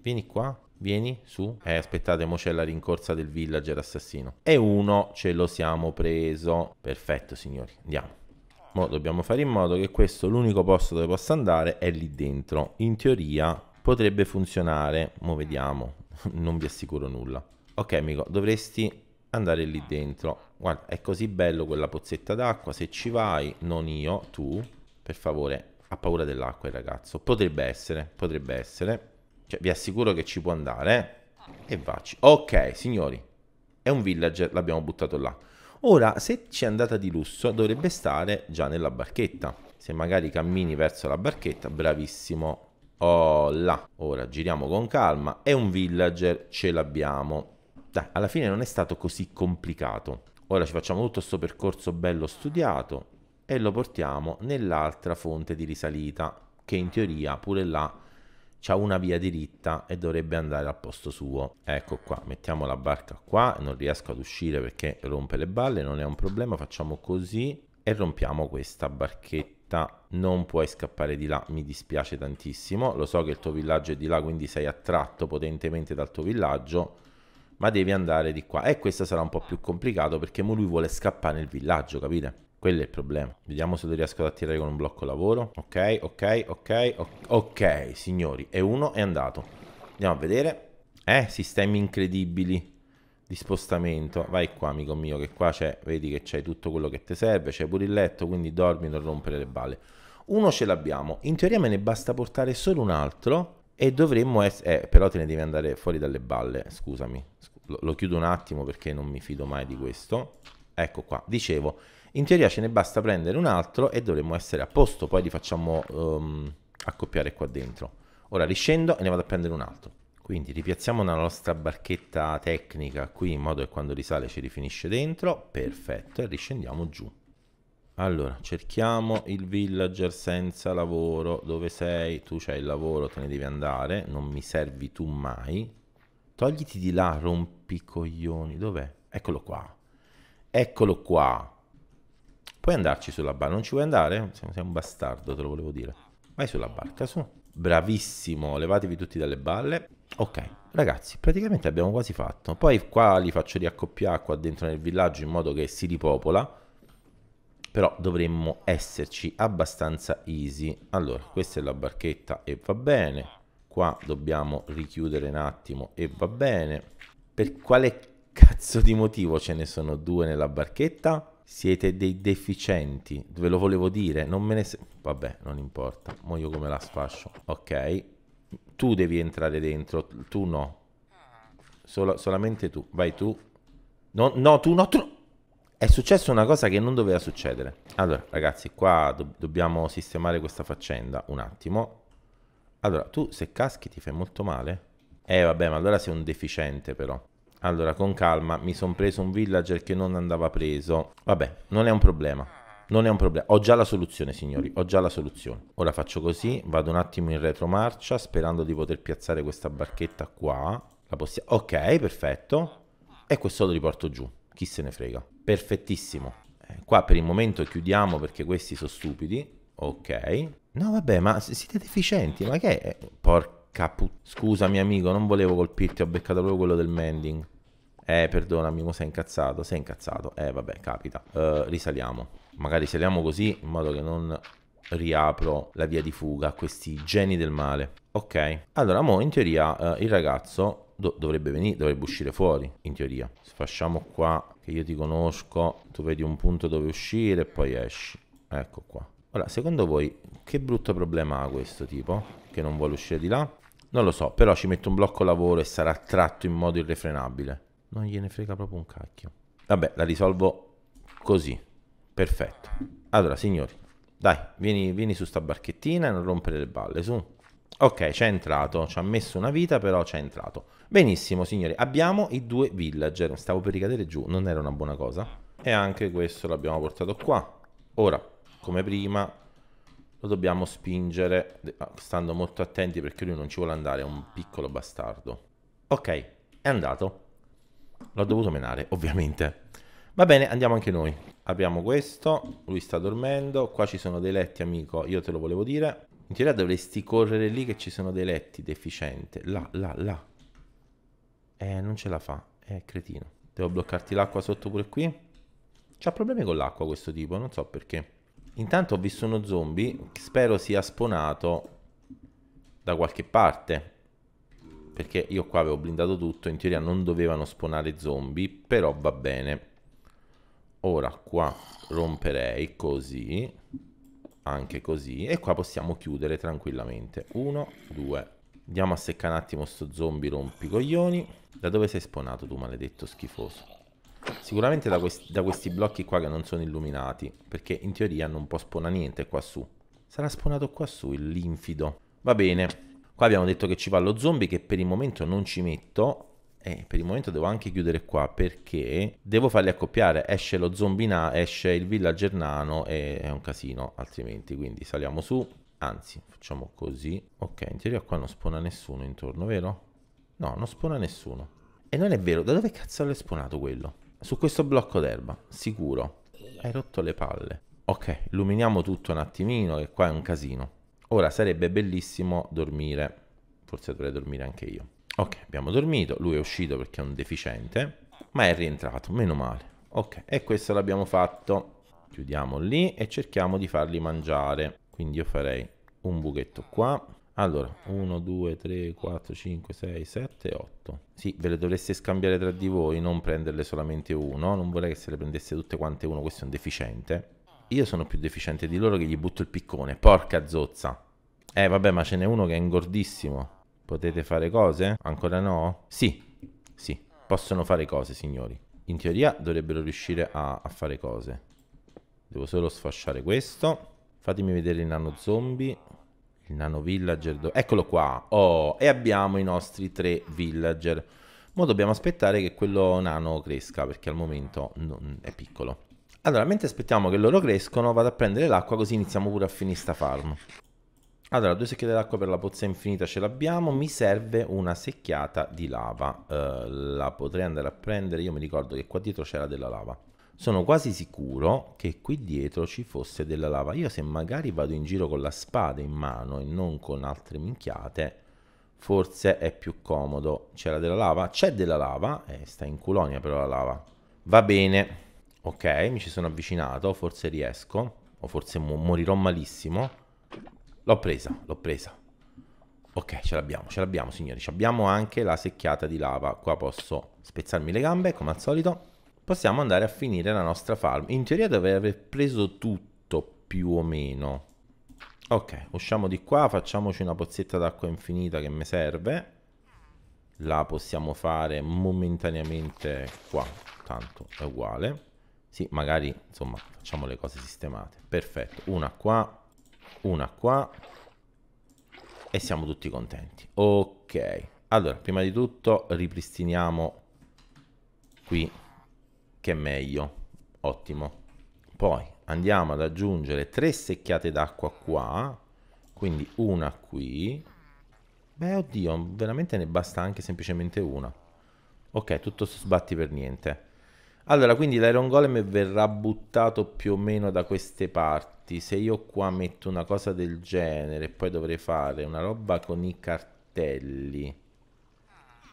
Vieni qua, vieni su. Eh, aspettate, mo c'è la rincorsa del villager assassino. E uno ce lo siamo preso. Perfetto, signori. Andiamo. Mo dobbiamo fare in modo che questo l'unico posto dove possa andare è lì dentro. In teoria potrebbe funzionare. Mo vediamo. non vi assicuro nulla. Ok, amico, dovresti andare lì dentro. Guarda, è così bello quella pozzetta d'acqua. Se ci vai, non io, tu, per favore, ha paura dell'acqua il ragazzo. Potrebbe essere, potrebbe essere. Cioè, vi assicuro che ci può andare, eh. E vacci. Ok, signori, è un villager, l'abbiamo buttato là. Ora, se ci è andata di lusso, dovrebbe stare già nella barchetta. Se magari cammini verso la barchetta, bravissimo. Oh là. Ora giriamo con calma. È un villager, ce l'abbiamo. Dai, alla fine non è stato così complicato. Ora ci facciamo tutto questo percorso bello studiato e lo portiamo nell'altra fonte di risalita, che in teoria pure là c'ha una via diritta e dovrebbe andare al posto suo. Ecco qua, mettiamo la barca qua, non riesco ad uscire perché rompe le balle, non è un problema, facciamo così e rompiamo questa barchetta. Non puoi scappare di là, mi dispiace tantissimo, lo so che il tuo villaggio è di là, quindi sei attratto potentemente dal tuo villaggio, ma devi andare di qua. E questo sarà un po' più complicato perché lui vuole scappare nel villaggio, capite? Quello è il problema. Vediamo se lo riesco ad attirare con un blocco lavoro. Ok, ok, ok, ok, signori. E uno è andato. Andiamo a vedere. Eh, sistemi incredibili di spostamento. Vai qua, amico mio, che qua c'è, vedi che c'è tutto quello che ti serve, c'è pure il letto, quindi dormi, non rompere le balle. Uno ce l'abbiamo. In teoria me ne basta portare solo un altro e dovremmo essere... Eh, però te ne devi andare fuori dalle balle, scusami. Lo, lo chiudo un attimo perché non mi fido mai di questo. Ecco qua, dicevo... In teoria ce ne basta prendere un altro e dovremmo essere a posto, poi li facciamo um, accoppiare qua dentro. Ora riscendo e ne vado a prendere un altro. Quindi ripiazziamo la nostra barchetta tecnica qui in modo che quando risale ci rifinisce dentro, perfetto, e riscendiamo giù. Allora, cerchiamo il villager senza lavoro, dove sei? Tu c'hai il lavoro, te ne devi andare, non mi servi tu mai. Togliti di là, rompicoglioni, dov'è? Eccolo qua, eccolo qua. Puoi andarci sulla barca? Non ci vuoi andare? Sei un bastardo, te lo volevo dire. Vai sulla barca, su. Bravissimo, levatevi tutti dalle balle. Ok, ragazzi, praticamente abbiamo quasi fatto. Poi qua li faccio riaccoppiare qua dentro nel villaggio in modo che si ripopola. Però dovremmo esserci abbastanza easy. Allora, questa è la barchetta e va bene. Qua dobbiamo richiudere un attimo e va bene. Per quale cazzo di motivo ce ne sono due nella barchetta? Siete dei deficienti, ve lo volevo dire, non me ne... Se- Vabbè, non importa, muoio come la sfascio. Ok, tu devi entrare dentro, tu no. Sol- solamente tu, vai tu. No, no, tu no, tu no. È successa una cosa che non doveva succedere. Allora, ragazzi, qua do- dobbiamo sistemare questa faccenda un attimo. Allora, tu se caschi ti fai molto male? Eh vabbè, ma allora sei un deficiente però. Allora, con calma, mi sono preso un villager che non andava preso. Vabbè, non è un problema. Non è un problema. Ho già la soluzione, signori. Ho già la soluzione. Ora faccio così, vado un attimo in retromarcia, sperando di poter piazzare questa barchetta qua. La possiamo... Ok, perfetto. E questo lo riporto giù. Chi se ne frega. Perfettissimo. Eh, qua per il momento chiudiamo perché questi sono stupidi. Ok. No, vabbè, ma siete deficienti. Ma che... è? Porca... Porca puttana. Scusami amico, non volevo colpirti, ho beccato proprio quello del mending. Eh, perdonami, mo sei incazzato, sei incazzato. Eh, vabbè, capita. Uh, risaliamo. Magari saliamo così, in modo che non riapro la via di fuga a questi geni del male. Ok. Allora, mo, in teoria, uh, il ragazzo do dovrebbe venire, dovrebbe uscire fuori, in teoria. Facciamo qua, che io ti conosco, tu vedi un punto dove uscire e poi esci. Ecco qua. Ora, secondo voi, che brutto problema ha questo tipo? Che non vuole uscire di là? Non lo so, però ci metto un blocco lavoro e sarà tratto in modo irrefrenabile. Non gliene frega proprio un cacchio. Vabbè, la risolvo così. Perfetto. Allora, signori, dai, vieni, vieni su sta barchettina e non rompere le balle, su. Ok, c'è entrato, ci ha messo una vita, però c'è entrato. Benissimo, signori, abbiamo i due villager. Stavo per ricadere giù, non era una buona cosa. E anche questo l'abbiamo portato qua. Ora, come prima, lo dobbiamo spingere ah, stando molto attenti perché lui non ci vuole andare, è un piccolo bastardo. Ok, è andato. L'ho dovuto menare, ovviamente. Va bene, andiamo anche noi. Apriamo questo, lui sta dormendo, qua ci sono dei letti, amico, io te lo volevo dire. In teoria dovresti correre lì che ci sono dei letti, deficiente. Là, là, là. Eh, non ce la fa, è eh, cretino. Devo bloccarti l'acqua sotto pure qui. C'ha problemi con l'acqua questo tipo, non so perché. Intanto ho visto uno zombie che spero sia sponato da qualche parte. Perché io qua avevo blindato tutto, in teoria non dovevano sponare zombie, però va bene. Ora qua romperei così, anche così, e qua possiamo chiudere tranquillamente. Uno, due. Andiamo a seccare un attimo sto zombie rompicoglioni. Da dove sei sponato tu maledetto schifoso? Sicuramente da questi, da questi blocchi qua che non sono illuminati, perché in teoria non può spawnare niente qua su. Sarà spawnato qua su il linfido. Va bene. Qua abbiamo detto che ci va lo zombie che per il momento non ci metto. E per il momento devo anche chiudere qua perché devo farli accoppiare. Esce lo zombie, na, esce il villager nano e è un casino altrimenti. Quindi saliamo su. Anzi, facciamo così. Ok, in teoria qua non spona nessuno intorno, vero? No, non spona nessuno. E non è vero, da dove cazzo l'è spawnato quello? Su questo blocco d'erba, sicuro. Hai rotto le palle. Ok, illuminiamo tutto un attimino, che qua è un casino. Ora sarebbe bellissimo dormire. Forse dovrei dormire anche io. Ok, abbiamo dormito. Lui è uscito perché è un deficiente, ma è rientrato, meno male. Ok, e questo l'abbiamo fatto. Chiudiamo lì e cerchiamo di farli mangiare. Quindi io farei un buchetto qua allora, 1, 2, 3, 4, 5, 6, 7, 8. Sì, ve le dovreste scambiare tra di voi, non prenderle solamente uno. Non vorrei che se le prendesse tutte quante uno, questo è un deficiente. Io sono più deficiente di loro che gli butto il piccone. Porca zozza. Eh, vabbè, ma ce n'è uno che è ingordissimo. Potete fare cose? Ancora no? Sì, sì, possono fare cose, signori. In teoria dovrebbero riuscire a, a fare cose. Devo solo sfasciare questo. Fatemi vedere il nano zombie il nano villager, do... eccolo qua, oh, e abbiamo i nostri tre villager. Ora dobbiamo aspettare che quello nano cresca perché al momento è piccolo. Allora, mentre aspettiamo che loro crescono, vado a prendere l'acqua così iniziamo pure a finire sta farm. Allora, due secchie d'acqua per la pozza infinita ce l'abbiamo, mi serve una secchiata di lava. Uh, la potrei andare a prendere, io mi ricordo che qua dietro c'era della lava sono quasi sicuro che qui dietro ci fosse della lava. Io se magari vado in giro con la spada in mano e non con altre minchiate, forse è più comodo. C'era della lava? C'è della lava, eh, sta in colonia però la lava. Va bene, ok, mi ci sono avvicinato, forse riesco, o forse morirò malissimo. L'ho presa, l'ho presa. Ok, ce l'abbiamo, ce l'abbiamo signori, ci abbiamo anche la secchiata di lava. Qua posso spezzarmi le gambe, come al solito possiamo andare a finire la nostra farm. In teoria dovrei aver preso tutto più o meno. Ok, usciamo di qua, facciamoci una pozzetta d'acqua infinita che mi serve. La possiamo fare momentaneamente qua, tanto è uguale. Sì, magari, insomma, facciamo le cose sistemate. Perfetto, una qua, una qua e siamo tutti contenti. Ok, allora, prima di tutto ripristiniamo qui che è meglio. Ottimo. Poi andiamo ad aggiungere tre secchiate d'acqua qua, quindi una qui. Beh, oddio, veramente ne basta anche semplicemente una. Ok, tutto sbatti per niente. Allora, quindi l'Iron Golem verrà buttato più o meno da queste parti. Se io qua metto una cosa del genere, poi dovrei fare una roba con i cartelli.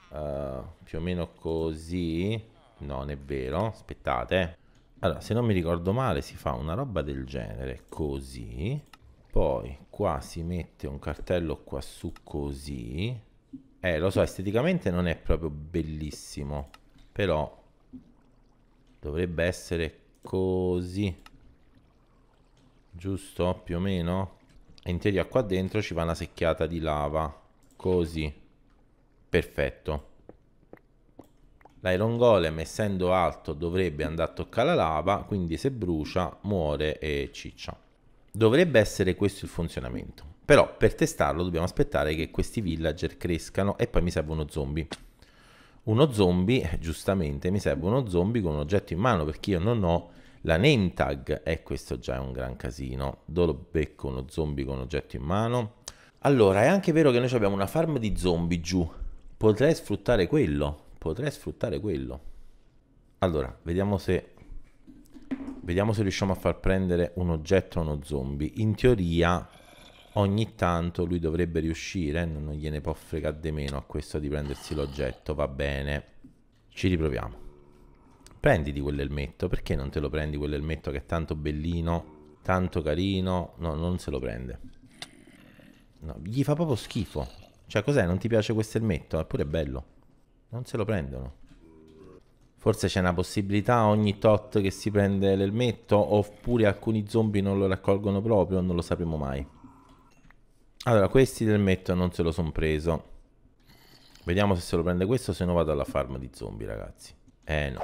Uh, più o meno così. Non è vero, aspettate. Allora, se non mi ricordo male, si fa una roba del genere, così. Poi qua si mette un cartello qua su così. Eh, lo so, esteticamente non è proprio bellissimo, però dovrebbe essere così. Giusto? Più o meno? E in teoria qua dentro ci va una secchiata di lava. Così. Perfetto. L'iron golem essendo alto dovrebbe andare a toccare la lava, quindi se brucia muore e ciccia. Dovrebbe essere questo il funzionamento. Però per testarlo dobbiamo aspettare che questi villager crescano e poi mi serve uno zombie. Uno zombie, eh, giustamente, mi serve uno zombie con un oggetto in mano perché io non ho la name tag e questo già è un gran casino. Dove becco uno zombie con un oggetto in mano? Allora, è anche vero che noi abbiamo una farm di zombie giù. Potrei sfruttare quello potrei sfruttare quello. Allora, vediamo se vediamo se riusciamo a far prendere un oggetto a uno zombie. In teoria ogni tanto lui dovrebbe riuscire, non gliene può fregare di meno a questo di prendersi l'oggetto, va bene. Ci riproviamo. Prenditi quell'elmetto, perché non te lo prendi quell'elmetto che è tanto bellino, tanto carino? No, non se lo prende. No, gli fa proprio schifo. Cioè, cos'è? Non ti piace questo elmetto? Eppure è bello. Non se lo prendono. Forse c'è una possibilità ogni tot che si prende l'elmetto, oppure alcuni zombie non lo raccolgono proprio, non lo sapremo mai. Allora, questi l'elmetto non se lo sono preso. Vediamo se se lo prende questo, se no vado alla farm di zombie, ragazzi. Eh no.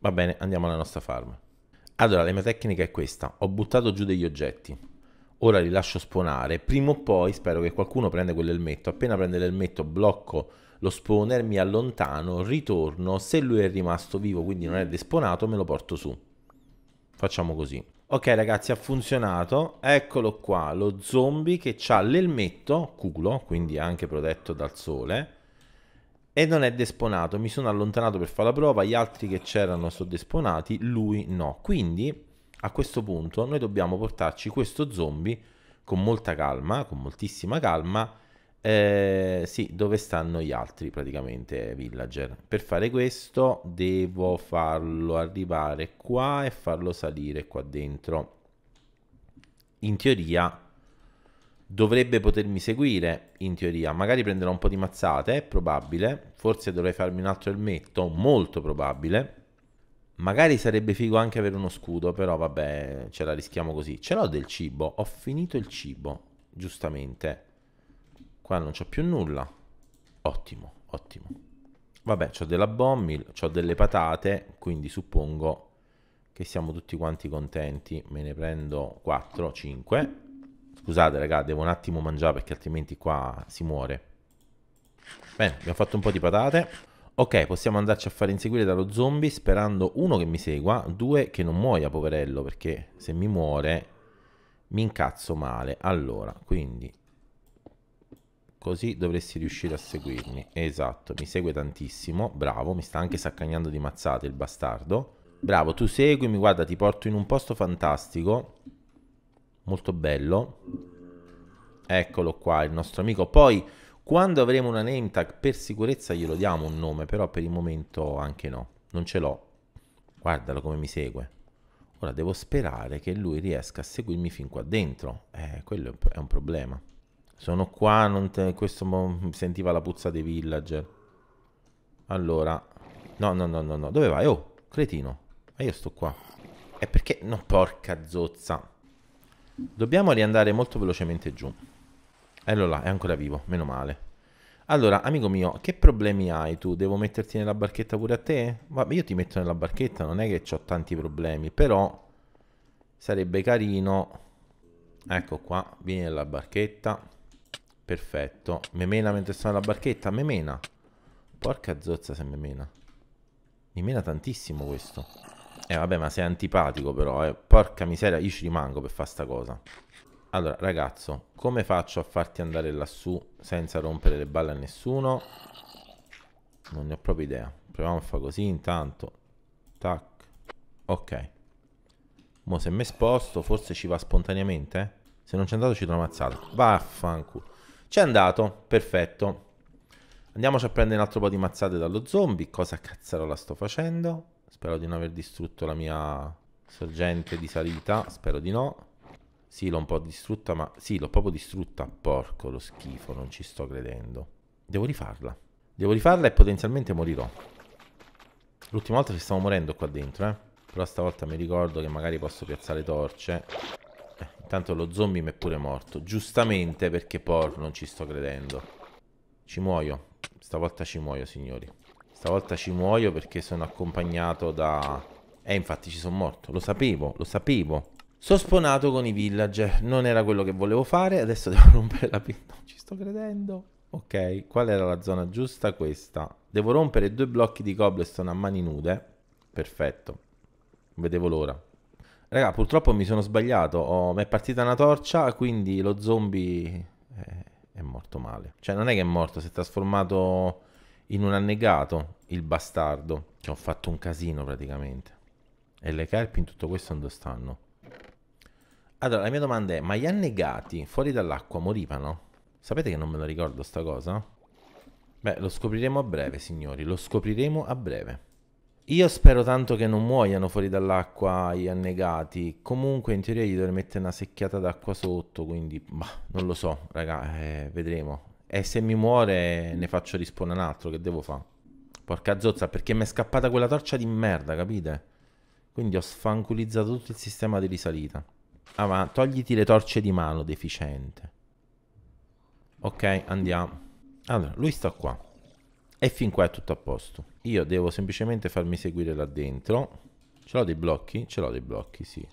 Va bene, andiamo alla nostra farm. Allora, la mia tecnica è questa. Ho buttato giù degli oggetti ora li lascio spawnare. Prima o poi spero che qualcuno prenda quell'elmetto. Appena prende l'elmetto blocco lo spawner, mi allontano, ritorno, se lui è rimasto vivo quindi non è desponato me lo porto su. Facciamo così. Ok ragazzi ha funzionato, eccolo qua lo zombie che ha l'elmetto, culo, quindi anche protetto dal sole e non è desponato, mi sono allontanato per fare la prova, gli altri che c'erano sono desponati, lui no. Quindi a questo punto noi dobbiamo portarci questo zombie con molta calma, con moltissima calma eh, sì, dove stanno gli altri praticamente villager. Per fare questo devo farlo arrivare qua e farlo salire qua dentro. In teoria dovrebbe potermi seguire, in teoria. Magari prenderò un po' di mazzate, è probabile. Forse dovrei farmi un altro elmetto, molto probabile. Magari sarebbe figo anche avere uno scudo, però vabbè, ce la rischiamo così. Ce l'ho del cibo, ho finito il cibo, giustamente Qua non c'è più nulla. Ottimo, ottimo. Vabbè, c'ho della bommil, c'ho delle patate, quindi suppongo che siamo tutti quanti contenti. Me ne prendo 4, 5. Scusate, raga, devo un attimo mangiare perché altrimenti qua si muore. Bene, abbiamo fatto un po' di patate. Ok, possiamo andarci a fare inseguire dallo zombie sperando, uno, che mi segua, due, che non muoia, poverello, perché se mi muore mi incazzo male. Allora, quindi Così dovresti riuscire a seguirmi. Esatto, mi segue tantissimo. Bravo, mi sta anche saccagnando di mazzate il bastardo. Bravo, tu seguimi, guarda, ti porto in un posto fantastico. Molto bello. Eccolo qua, il nostro amico. Poi, quando avremo una name tag, per sicurezza glielo diamo un nome, però per il momento anche no. Non ce l'ho. Guardalo come mi segue. Ora devo sperare che lui riesca a seguirmi fin qua dentro. Eh, quello è un problema. Sono qua, non te... questo sentiva la puzza dei villager. Allora. No, no, no, no, no. Dove vai? Oh, cretino. Ma io sto qua. E perché? No, porca zozza. Dobbiamo riandare molto velocemente giù. Eccolo là, è ancora vivo, meno male. Allora, amico mio, che problemi hai tu? Devo metterti nella barchetta pure a te? Vabbè, io ti metto nella barchetta, non è che ho tanti problemi, però sarebbe carino. Ecco qua, vieni nella barchetta. Perfetto. Memena mentre sono alla barchetta. Memena. Porca zozza se memena. Mi mena tantissimo questo. Eh vabbè, ma sei antipatico però, eh. Porca miseria, io ci rimango per fare sta cosa. Allora, ragazzo, come faccio a farti andare lassù senza rompere le balle a nessuno? Non ne ho proprio idea. Proviamo a fare così intanto. Tac. Ok. Mo se mi sposto, forse ci va spontaneamente, eh? Se non c'è andato ci trovo ammazzato. Vaffanculo. C'è andato, perfetto. Andiamoci a prendere un altro po' di mazzate dallo zombie. Cosa cazzarola sto facendo? Spero di non aver distrutto la mia sorgente di salita. Spero di no. Sì, l'ho un po' distrutta, ma... Sì, l'ho proprio distrutta. Porco, lo schifo, non ci sto credendo. Devo rifarla. Devo rifarla e potenzialmente morirò. L'ultima volta ci stavo morendo qua dentro, eh. Però stavolta mi ricordo che magari posso piazzare torce Intanto lo zombie mi è pure morto. Giustamente perché por non ci sto credendo. Ci muoio. Stavolta ci muoio, signori. Stavolta ci muoio perché sono accompagnato da... Eh, infatti ci sono morto. Lo sapevo, lo sapevo. Sono sponato con i villager. Non era quello che volevo fare. Adesso devo rompere la... Non ci sto credendo. Ok, qual era la zona giusta? Questa. Devo rompere due blocchi di cobblestone a mani nude. Perfetto. Vedevo l'ora. Raga, purtroppo mi sono sbagliato. Oh, mi è partita una torcia, quindi lo zombie è, è morto male. Cioè, non è che è morto, si è trasformato in un annegato, il bastardo. Cioè, ho fatto un casino praticamente. E le carpi in tutto questo dove stanno? Allora, la mia domanda è, ma gli annegati fuori dall'acqua morivano? Sapete che non me lo ricordo sta cosa? Beh, lo scopriremo a breve, signori. Lo scopriremo a breve. Io spero tanto che non muoiano fuori dall'acqua gli annegati. Comunque in teoria gli dovrei mettere una secchiata d'acqua sotto, quindi bah, non lo so, raga, eh, vedremo. E se mi muore ne faccio rispondere un altro, che devo fare? Porca zozza, perché mi è scappata quella torcia di merda, capite? Quindi ho sfanculizzato tutto il sistema di risalita. Ah ma togliti le torce di mano, deficiente. Ok, andiamo. Allora, lui sta qua. E fin qua è tutto a posto io devo semplicemente farmi seguire là dentro ce l'ho dei blocchi? ce l'ho dei blocchi, sì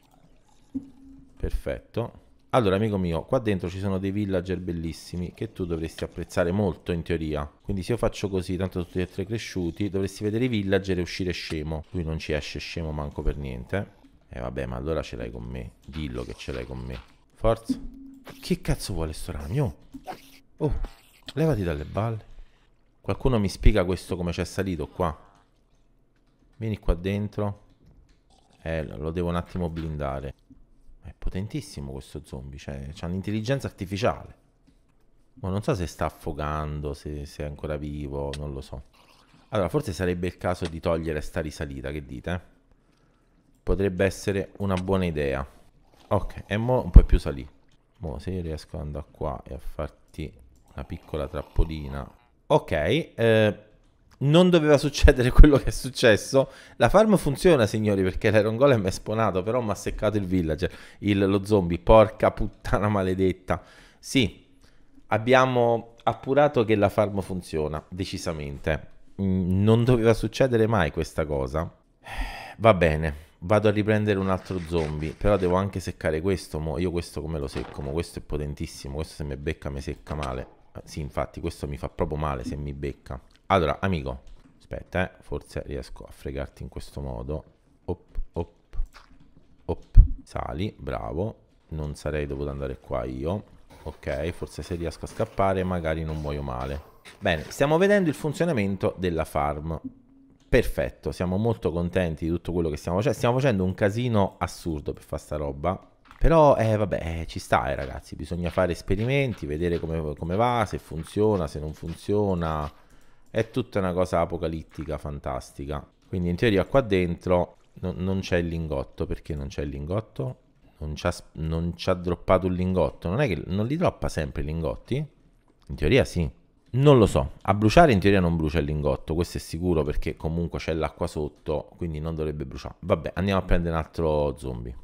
perfetto allora amico mio qua dentro ci sono dei villager bellissimi che tu dovresti apprezzare molto in teoria quindi se io faccio così tanto tutti e tre cresciuti dovresti vedere i villager e uscire scemo lui non ci esce scemo manco per niente e eh, vabbè ma allora ce l'hai con me dillo che ce l'hai con me forza che cazzo vuole sto ragno? oh levati dalle balle Qualcuno mi spiega questo come c'è salito qua? Vieni qua dentro. Eh, lo devo un attimo blindare. È potentissimo questo zombie, cioè c'ha un'intelligenza artificiale. Ma non so se sta affogando, se, se, è ancora vivo, non lo so. Allora, forse sarebbe il caso di togliere sta risalita, che dite? Potrebbe essere una buona idea. Ok, e mo un po' più salì. Mo se io riesco ad andare qua e a farti una piccola trappolina ok, eh, non doveva succedere quello che è successo. La farm funziona, signori, perché l'Iron Golem è spawnato, però mi ha seccato il villager, il, lo zombie, porca puttana maledetta. Sì, abbiamo appurato che la farm funziona, decisamente. Mm, non doveva succedere mai questa cosa. Va bene, vado a riprendere un altro zombie, però devo anche seccare questo, mo. io questo come lo secco, mo? questo è potentissimo, questo se mi becca mi secca male. Sì, infatti, questo mi fa proprio male se mi becca. Allora, amico, aspetta, eh, forse riesco a fregarti in questo modo. Op, op, op. Sali, bravo. Non sarei dovuto andare qua io. Ok, forse se riesco a scappare magari non muoio male. Bene, stiamo vedendo il funzionamento della farm. Perfetto, siamo molto contenti di tutto quello che stiamo facendo. Cioè, stiamo facendo un casino assurdo per fare sta roba. Però, eh, vabbè, eh, ci sta, eh, ragazzi. Bisogna fare esperimenti, vedere come, come, va, se funziona, se non funziona. È tutta una cosa apocalittica, fantastica. Quindi, in teoria, qua dentro no, non c'è il lingotto. Perché non c'è il lingotto? Non ci, ha, non ci ha droppato un lingotto. Non è che non li droppa sempre i lingotti? In teoria, sì. Non lo so, a bruciare in teoria non brucia il lingotto, questo è sicuro perché comunque c'è l'acqua sotto, quindi non dovrebbe bruciare. Vabbè, andiamo a prendere un altro zombie.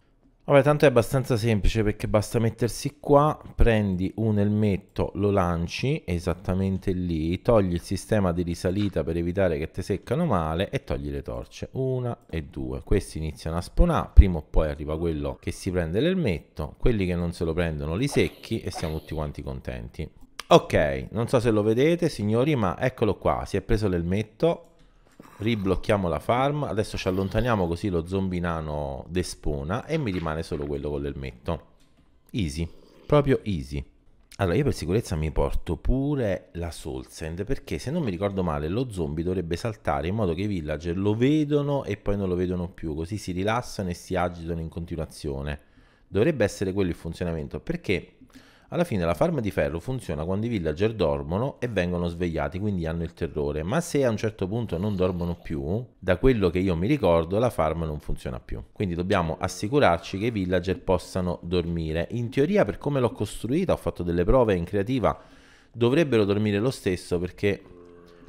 Vabbè, tanto è abbastanza semplice perché basta mettersi qua, prendi un elmetto, lo lanci esattamente lì, togli il sistema di risalita per evitare che ti seccano male e togli le torce, una e due. Questi iniziano a spawnare, prima o poi arriva quello che si prende l'elmetto, quelli che non se lo prendono li secchi e siamo tutti quanti contenti. Ok, non so se lo vedete signori, ma eccolo qua, si è preso l'elmetto, riblocchiamo la farm, adesso ci allontaniamo così lo zombie nano despona e mi rimane solo quello con l'elmetto. Easy, proprio easy. Allora io per sicurezza mi porto pure la Soul Sand perché se non mi ricordo male lo zombie dovrebbe saltare in modo che i villager lo vedono e poi non lo vedono più, così si rilassano e si agitano in continuazione. Dovrebbe essere quello il funzionamento perché alla fine la farm di ferro funziona quando i villager dormono e vengono svegliati, quindi hanno il terrore, ma se a un certo punto non dormono più, da quello che io mi ricordo la farm non funziona più. Quindi dobbiamo assicurarci che i villager possano dormire. In teoria per come l'ho costruita, ho fatto delle prove in creativa, dovrebbero dormire lo stesso perché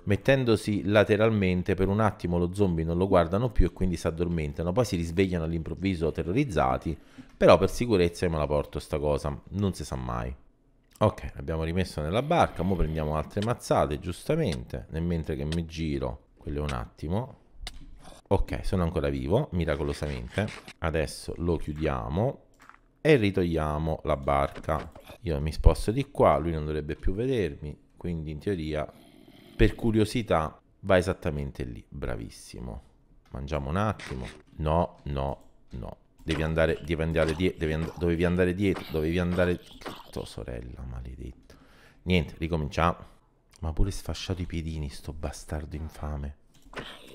mettendosi lateralmente per un attimo lo zombie non lo guardano più e quindi si addormentano, poi si risvegliano all'improvviso terrorizzati, però per sicurezza io me la porto sta cosa, non si sa mai. Ok, abbiamo rimesso nella barca, ora prendiamo altre mazzate, giustamente, nel mentre che mi giro, quello è un attimo. Ok, sono ancora vivo, miracolosamente. Adesso lo chiudiamo e ritogliamo la barca. Io mi sposto di qua, lui non dovrebbe più vedermi, quindi in teoria per curiosità va esattamente lì, bravissimo. Mangiamo un attimo. No, no, no. Devi andare, devi andare dietro, and- dovevi andare dietro, dovevi andare... Tua sorella, maledetta. Niente, ricominciamo. Ma pure sfasciato i piedini, sto bastardo infame.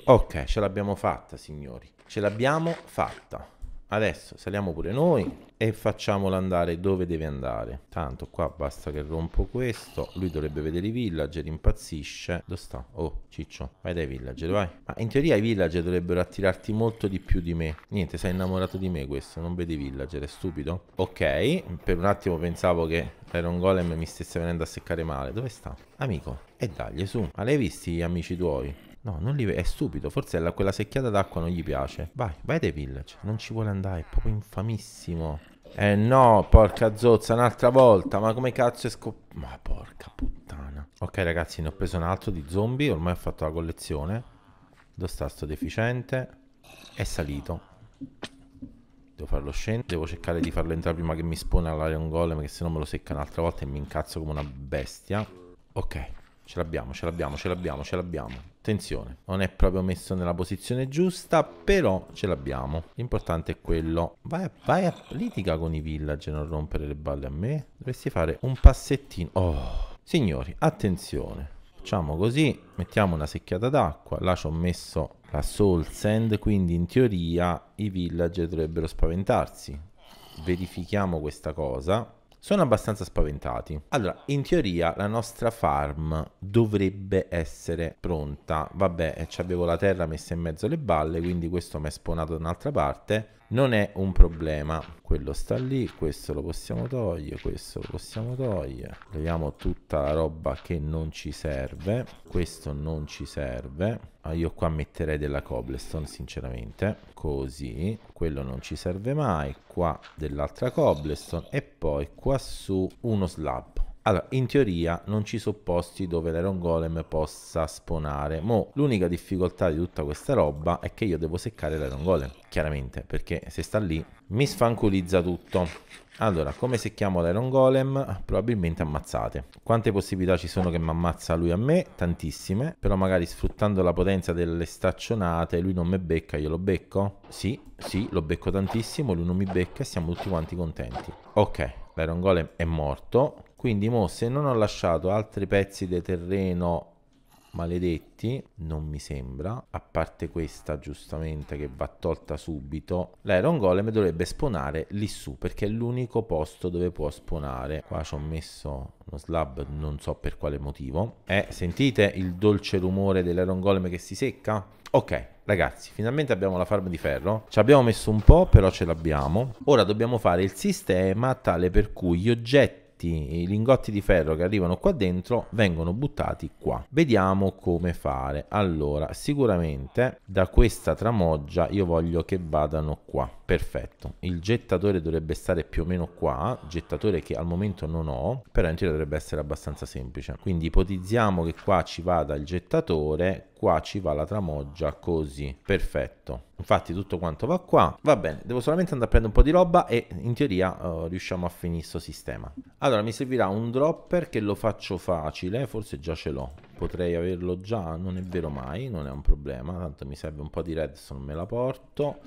Ok, ce l'abbiamo fatta, signori. Ce l'abbiamo fatta. Adesso saliamo pure noi e facciamolo andare dove deve andare. Tanto qua basta che rompo questo. Lui dovrebbe vedere i villager, impazzisce. Dove sta? Oh, ciccio, vai dai villager, vai. Ma in teoria i villager dovrebbero attirarti molto di più di me. Niente, sei innamorato di me questo, non vedi i villager, è stupido. Ok, per un attimo pensavo che Iron Golem mi stesse venendo a seccare male. Dove sta? Amico, e dagli su. Ma l'hai visti gli amici tuoi? No, non li vede. È stupido. Forse la, quella secchiata d'acqua non gli piace. Vai, vai dai village. Non ci vuole andare. È proprio infamissimo. Eh no, porca zozza, un'altra volta. Ma come cazzo è scop... Ma porca puttana. Ok ragazzi, ne ho preso un altro di zombie. Ormai ho fatto la collezione. Dove sta sto deficiente? È salito. Devo farlo scendere. Devo cercare di farlo entrare prima che mi spone all'Iron Golem. Che se no me lo secca un'altra volta e mi incazzo come una bestia. Ok. Ce l'abbiamo, ce l'abbiamo, ce l'abbiamo, ce l'abbiamo. Attenzione, non è proprio messo nella posizione giusta, però ce l'abbiamo. L'importante è quello. Vai a, vai a litiga con i village, non rompere le balle a me. Dovresti fare un passettino. Oh, signori, attenzione. Facciamo così, mettiamo una secchiata d'acqua. Là ci ho messo la soul sand, quindi in teoria i villager dovrebbero spaventarsi. Verifichiamo questa cosa sono abbastanza spaventati. Allora, in teoria la nostra farm dovrebbe essere pronta. Vabbè, eh, ci avevo la terra messa in mezzo alle balle, quindi questo mi è sponato da un'altra parte non è un problema quello sta lì questo lo possiamo togliere questo lo possiamo togliere togliamo tutta la roba che non ci serve questo non ci serve ah, io qua metterei della cobblestone sinceramente così quello non ci serve mai qua dell'altra cobblestone e poi qua su uno slab allora, in teoria non ci sono posti dove l'Iron Golem possa spawnare. Mo, l'unica difficoltà di tutta questa roba è che io devo seccare l'Iron Golem, chiaramente, perché se sta lì mi sfanculizza tutto. Allora, come secchiamo l'Iron Golem? Probabilmente ammazzate. Quante possibilità ci sono che mi ammazza lui a me? Tantissime. Però magari sfruttando la potenza delle staccionate, lui non mi becca, io lo becco? Sì, sì, lo becco tantissimo, lui non mi becca e siamo tutti quanti contenti. Ok, l'Iron Golem è morto. Quindi mo se non ho lasciato altri pezzi di terreno maledetti, non mi sembra, a parte questa giustamente che va tolta subito, l'iron Golem dovrebbe spawnare lì su perché è l'unico posto dove può spawnare. Qua ci ho messo uno slab, non so per quale motivo. Eh, sentite il dolce rumore dell'iron Golem che si secca? Ok, Ragazzi, finalmente abbiamo la farm di ferro. Ci abbiamo messo un po', però ce l'abbiamo. Ora dobbiamo fare il sistema tale per cui gli oggetti oggetti, i lingotti di ferro che arrivano qua dentro vengono buttati qua. Vediamo come fare. Allora, sicuramente da questa tramoggia io voglio che vadano qua. Perfetto. Il gettatore dovrebbe stare più o meno qua, gettatore che al momento non ho, però in teoria dovrebbe essere abbastanza semplice. Quindi ipotizziamo che qua ci vada il gettatore, qua ci va la tramoggia così, perfetto. Infatti tutto quanto va qua, va bene, devo solamente andare a prendere un po' di roba e in teoria uh, riusciamo a finire questo sistema. Allora mi servirà un dropper che lo faccio facile, forse già ce l'ho, potrei averlo già, non è vero mai, non è un problema, tanto mi serve un po' di redstone, me la porto.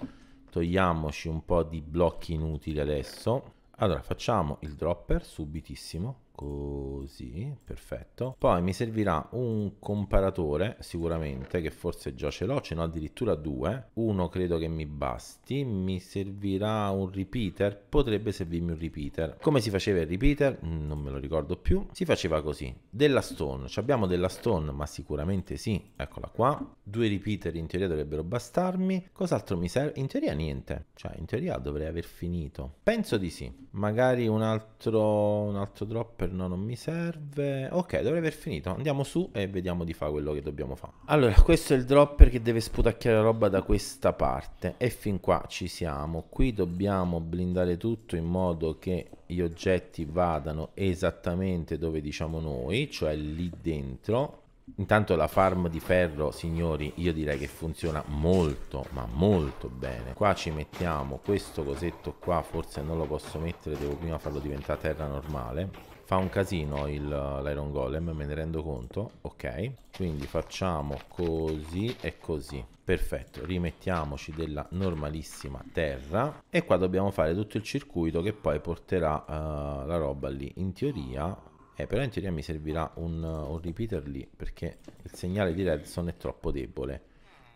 Togliamoci un po' di blocchi inutili adesso. Allora facciamo il dropper subitissimo così, perfetto. Poi mi servirà un comparatore sicuramente, che forse già ce l'ho, ce n'ho addirittura due. Uno credo che mi basti, mi servirà un repeater, potrebbe servirmi un repeater. Come si faceva il repeater? Non me lo ricordo più. Si faceva così, della stone, ci abbiamo della stone, ma sicuramente sì, eccola qua. Due repeater in teoria dovrebbero bastarmi. Cos'altro mi serve? In teoria niente, cioè in teoria dovrei aver finito. Penso di sì, magari un altro, un altro dropper no, non mi serve. Ok, dovrei aver finito. Andiamo su e vediamo di fare quello che dobbiamo fare. Allora, questo è il dropper che deve sputacchiare la roba da questa parte. E fin qua ci siamo. Qui dobbiamo blindare tutto in modo che gli oggetti vadano esattamente dove diciamo noi, cioè lì dentro. Intanto la farm di ferro, signori, io direi che funziona molto, ma molto bene. Qua ci mettiamo questo cosetto qua, forse non lo posso mettere, devo prima farlo diventare terra normale fa un casino l'iron golem me ne rendo conto ok quindi facciamo così e così perfetto rimettiamoci della normalissima terra e qua dobbiamo fare tutto il circuito che poi porterà uh, la roba lì in teoria eh, però in teoria mi servirà un, un repeater lì perché il segnale di redstone è troppo debole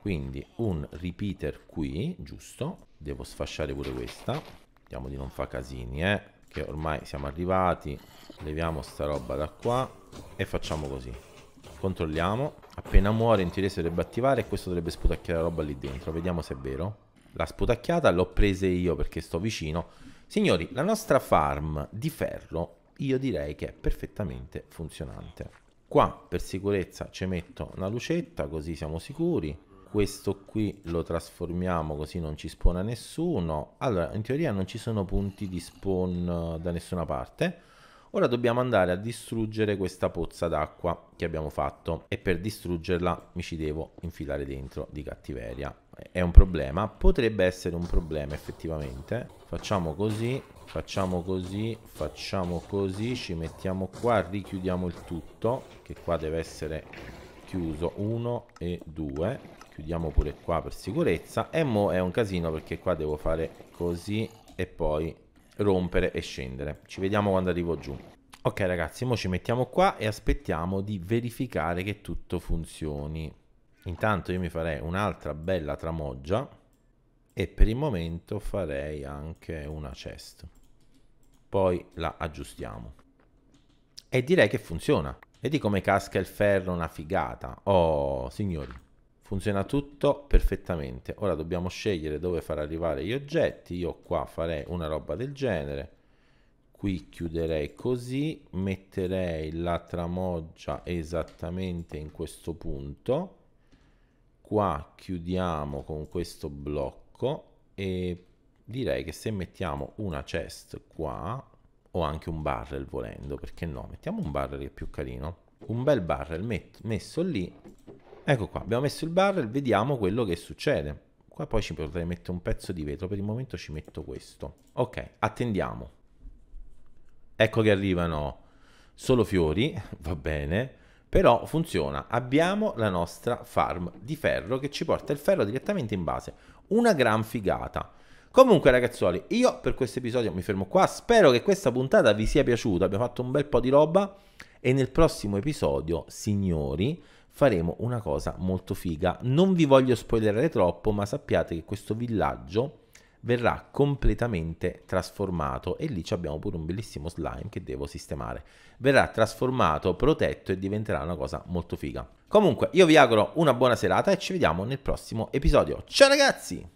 quindi un repeater qui giusto devo sfasciare pure questa vediamo di non fare casini eh che ormai siamo arrivati leviamo sta roba da qua e facciamo così controlliamo appena muore in teoria si dovrebbe attivare e questo dovrebbe sputacchiare la roba lì dentro vediamo se è vero la sputacchiata l'ho presa io perché sto vicino signori la nostra farm di ferro io direi che è perfettamente funzionante qua per sicurezza ci metto una lucetta così siamo sicuri questo qui lo trasformiamo così non ci spona nessuno allora in teoria non ci sono punti di spawn eh, da nessuna parte ora dobbiamo andare a distruggere questa pozza d'acqua che abbiamo fatto e per distruggerla mi ci devo infilare dentro di cattiveria è un problema potrebbe essere un problema effettivamente facciamo così facciamo così facciamo così ci mettiamo qua richiudiamo il tutto che qua deve essere chiuso 1 e 2 chiudiamo pure qua per sicurezza e mo è un casino perché qua devo fare così e poi rompere e scendere ci vediamo quando arrivo giù ok ragazzi mo ci mettiamo qua e aspettiamo di verificare che tutto funzioni intanto io mi farei un'altra bella tramoggia e per il momento farei anche una chest poi la aggiustiamo e direi che funziona vedi come casca il ferro una figata oh signori funziona tutto perfettamente. Ora dobbiamo scegliere dove far arrivare gli oggetti. Io qua farei una roba del genere. Qui chiuderei così, metterei la tramoggia esattamente in questo punto. Qua chiudiamo con questo blocco e direi che se mettiamo una chest qua o anche un barrel volendo, perché no? Mettiamo un barrel che è più carino. Un bel barrel messo lì Ecco qua, abbiamo messo il barrel, vediamo quello che succede. Qua poi ci potrei mettere un pezzo di vetro, per il momento ci metto questo. Ok, attendiamo. Ecco che arrivano solo fiori, va bene, però funziona. Abbiamo la nostra farm di ferro che ci porta il ferro direttamente in base. Una gran figata. Comunque ragazzuoli, io per questo episodio mi fermo qua, spero che questa puntata vi sia piaciuta, abbiamo fatto un bel po' di roba e nel prossimo episodio, signori, faremo una cosa molto figa. Non vi voglio spoilerare troppo, ma sappiate che questo villaggio verrà completamente trasformato e lì abbiamo pure un bellissimo slime che devo sistemare. Verrà trasformato, protetto e diventerà una cosa molto figa. Comunque, io vi auguro una buona serata e ci vediamo nel prossimo episodio. Ciao ragazzi!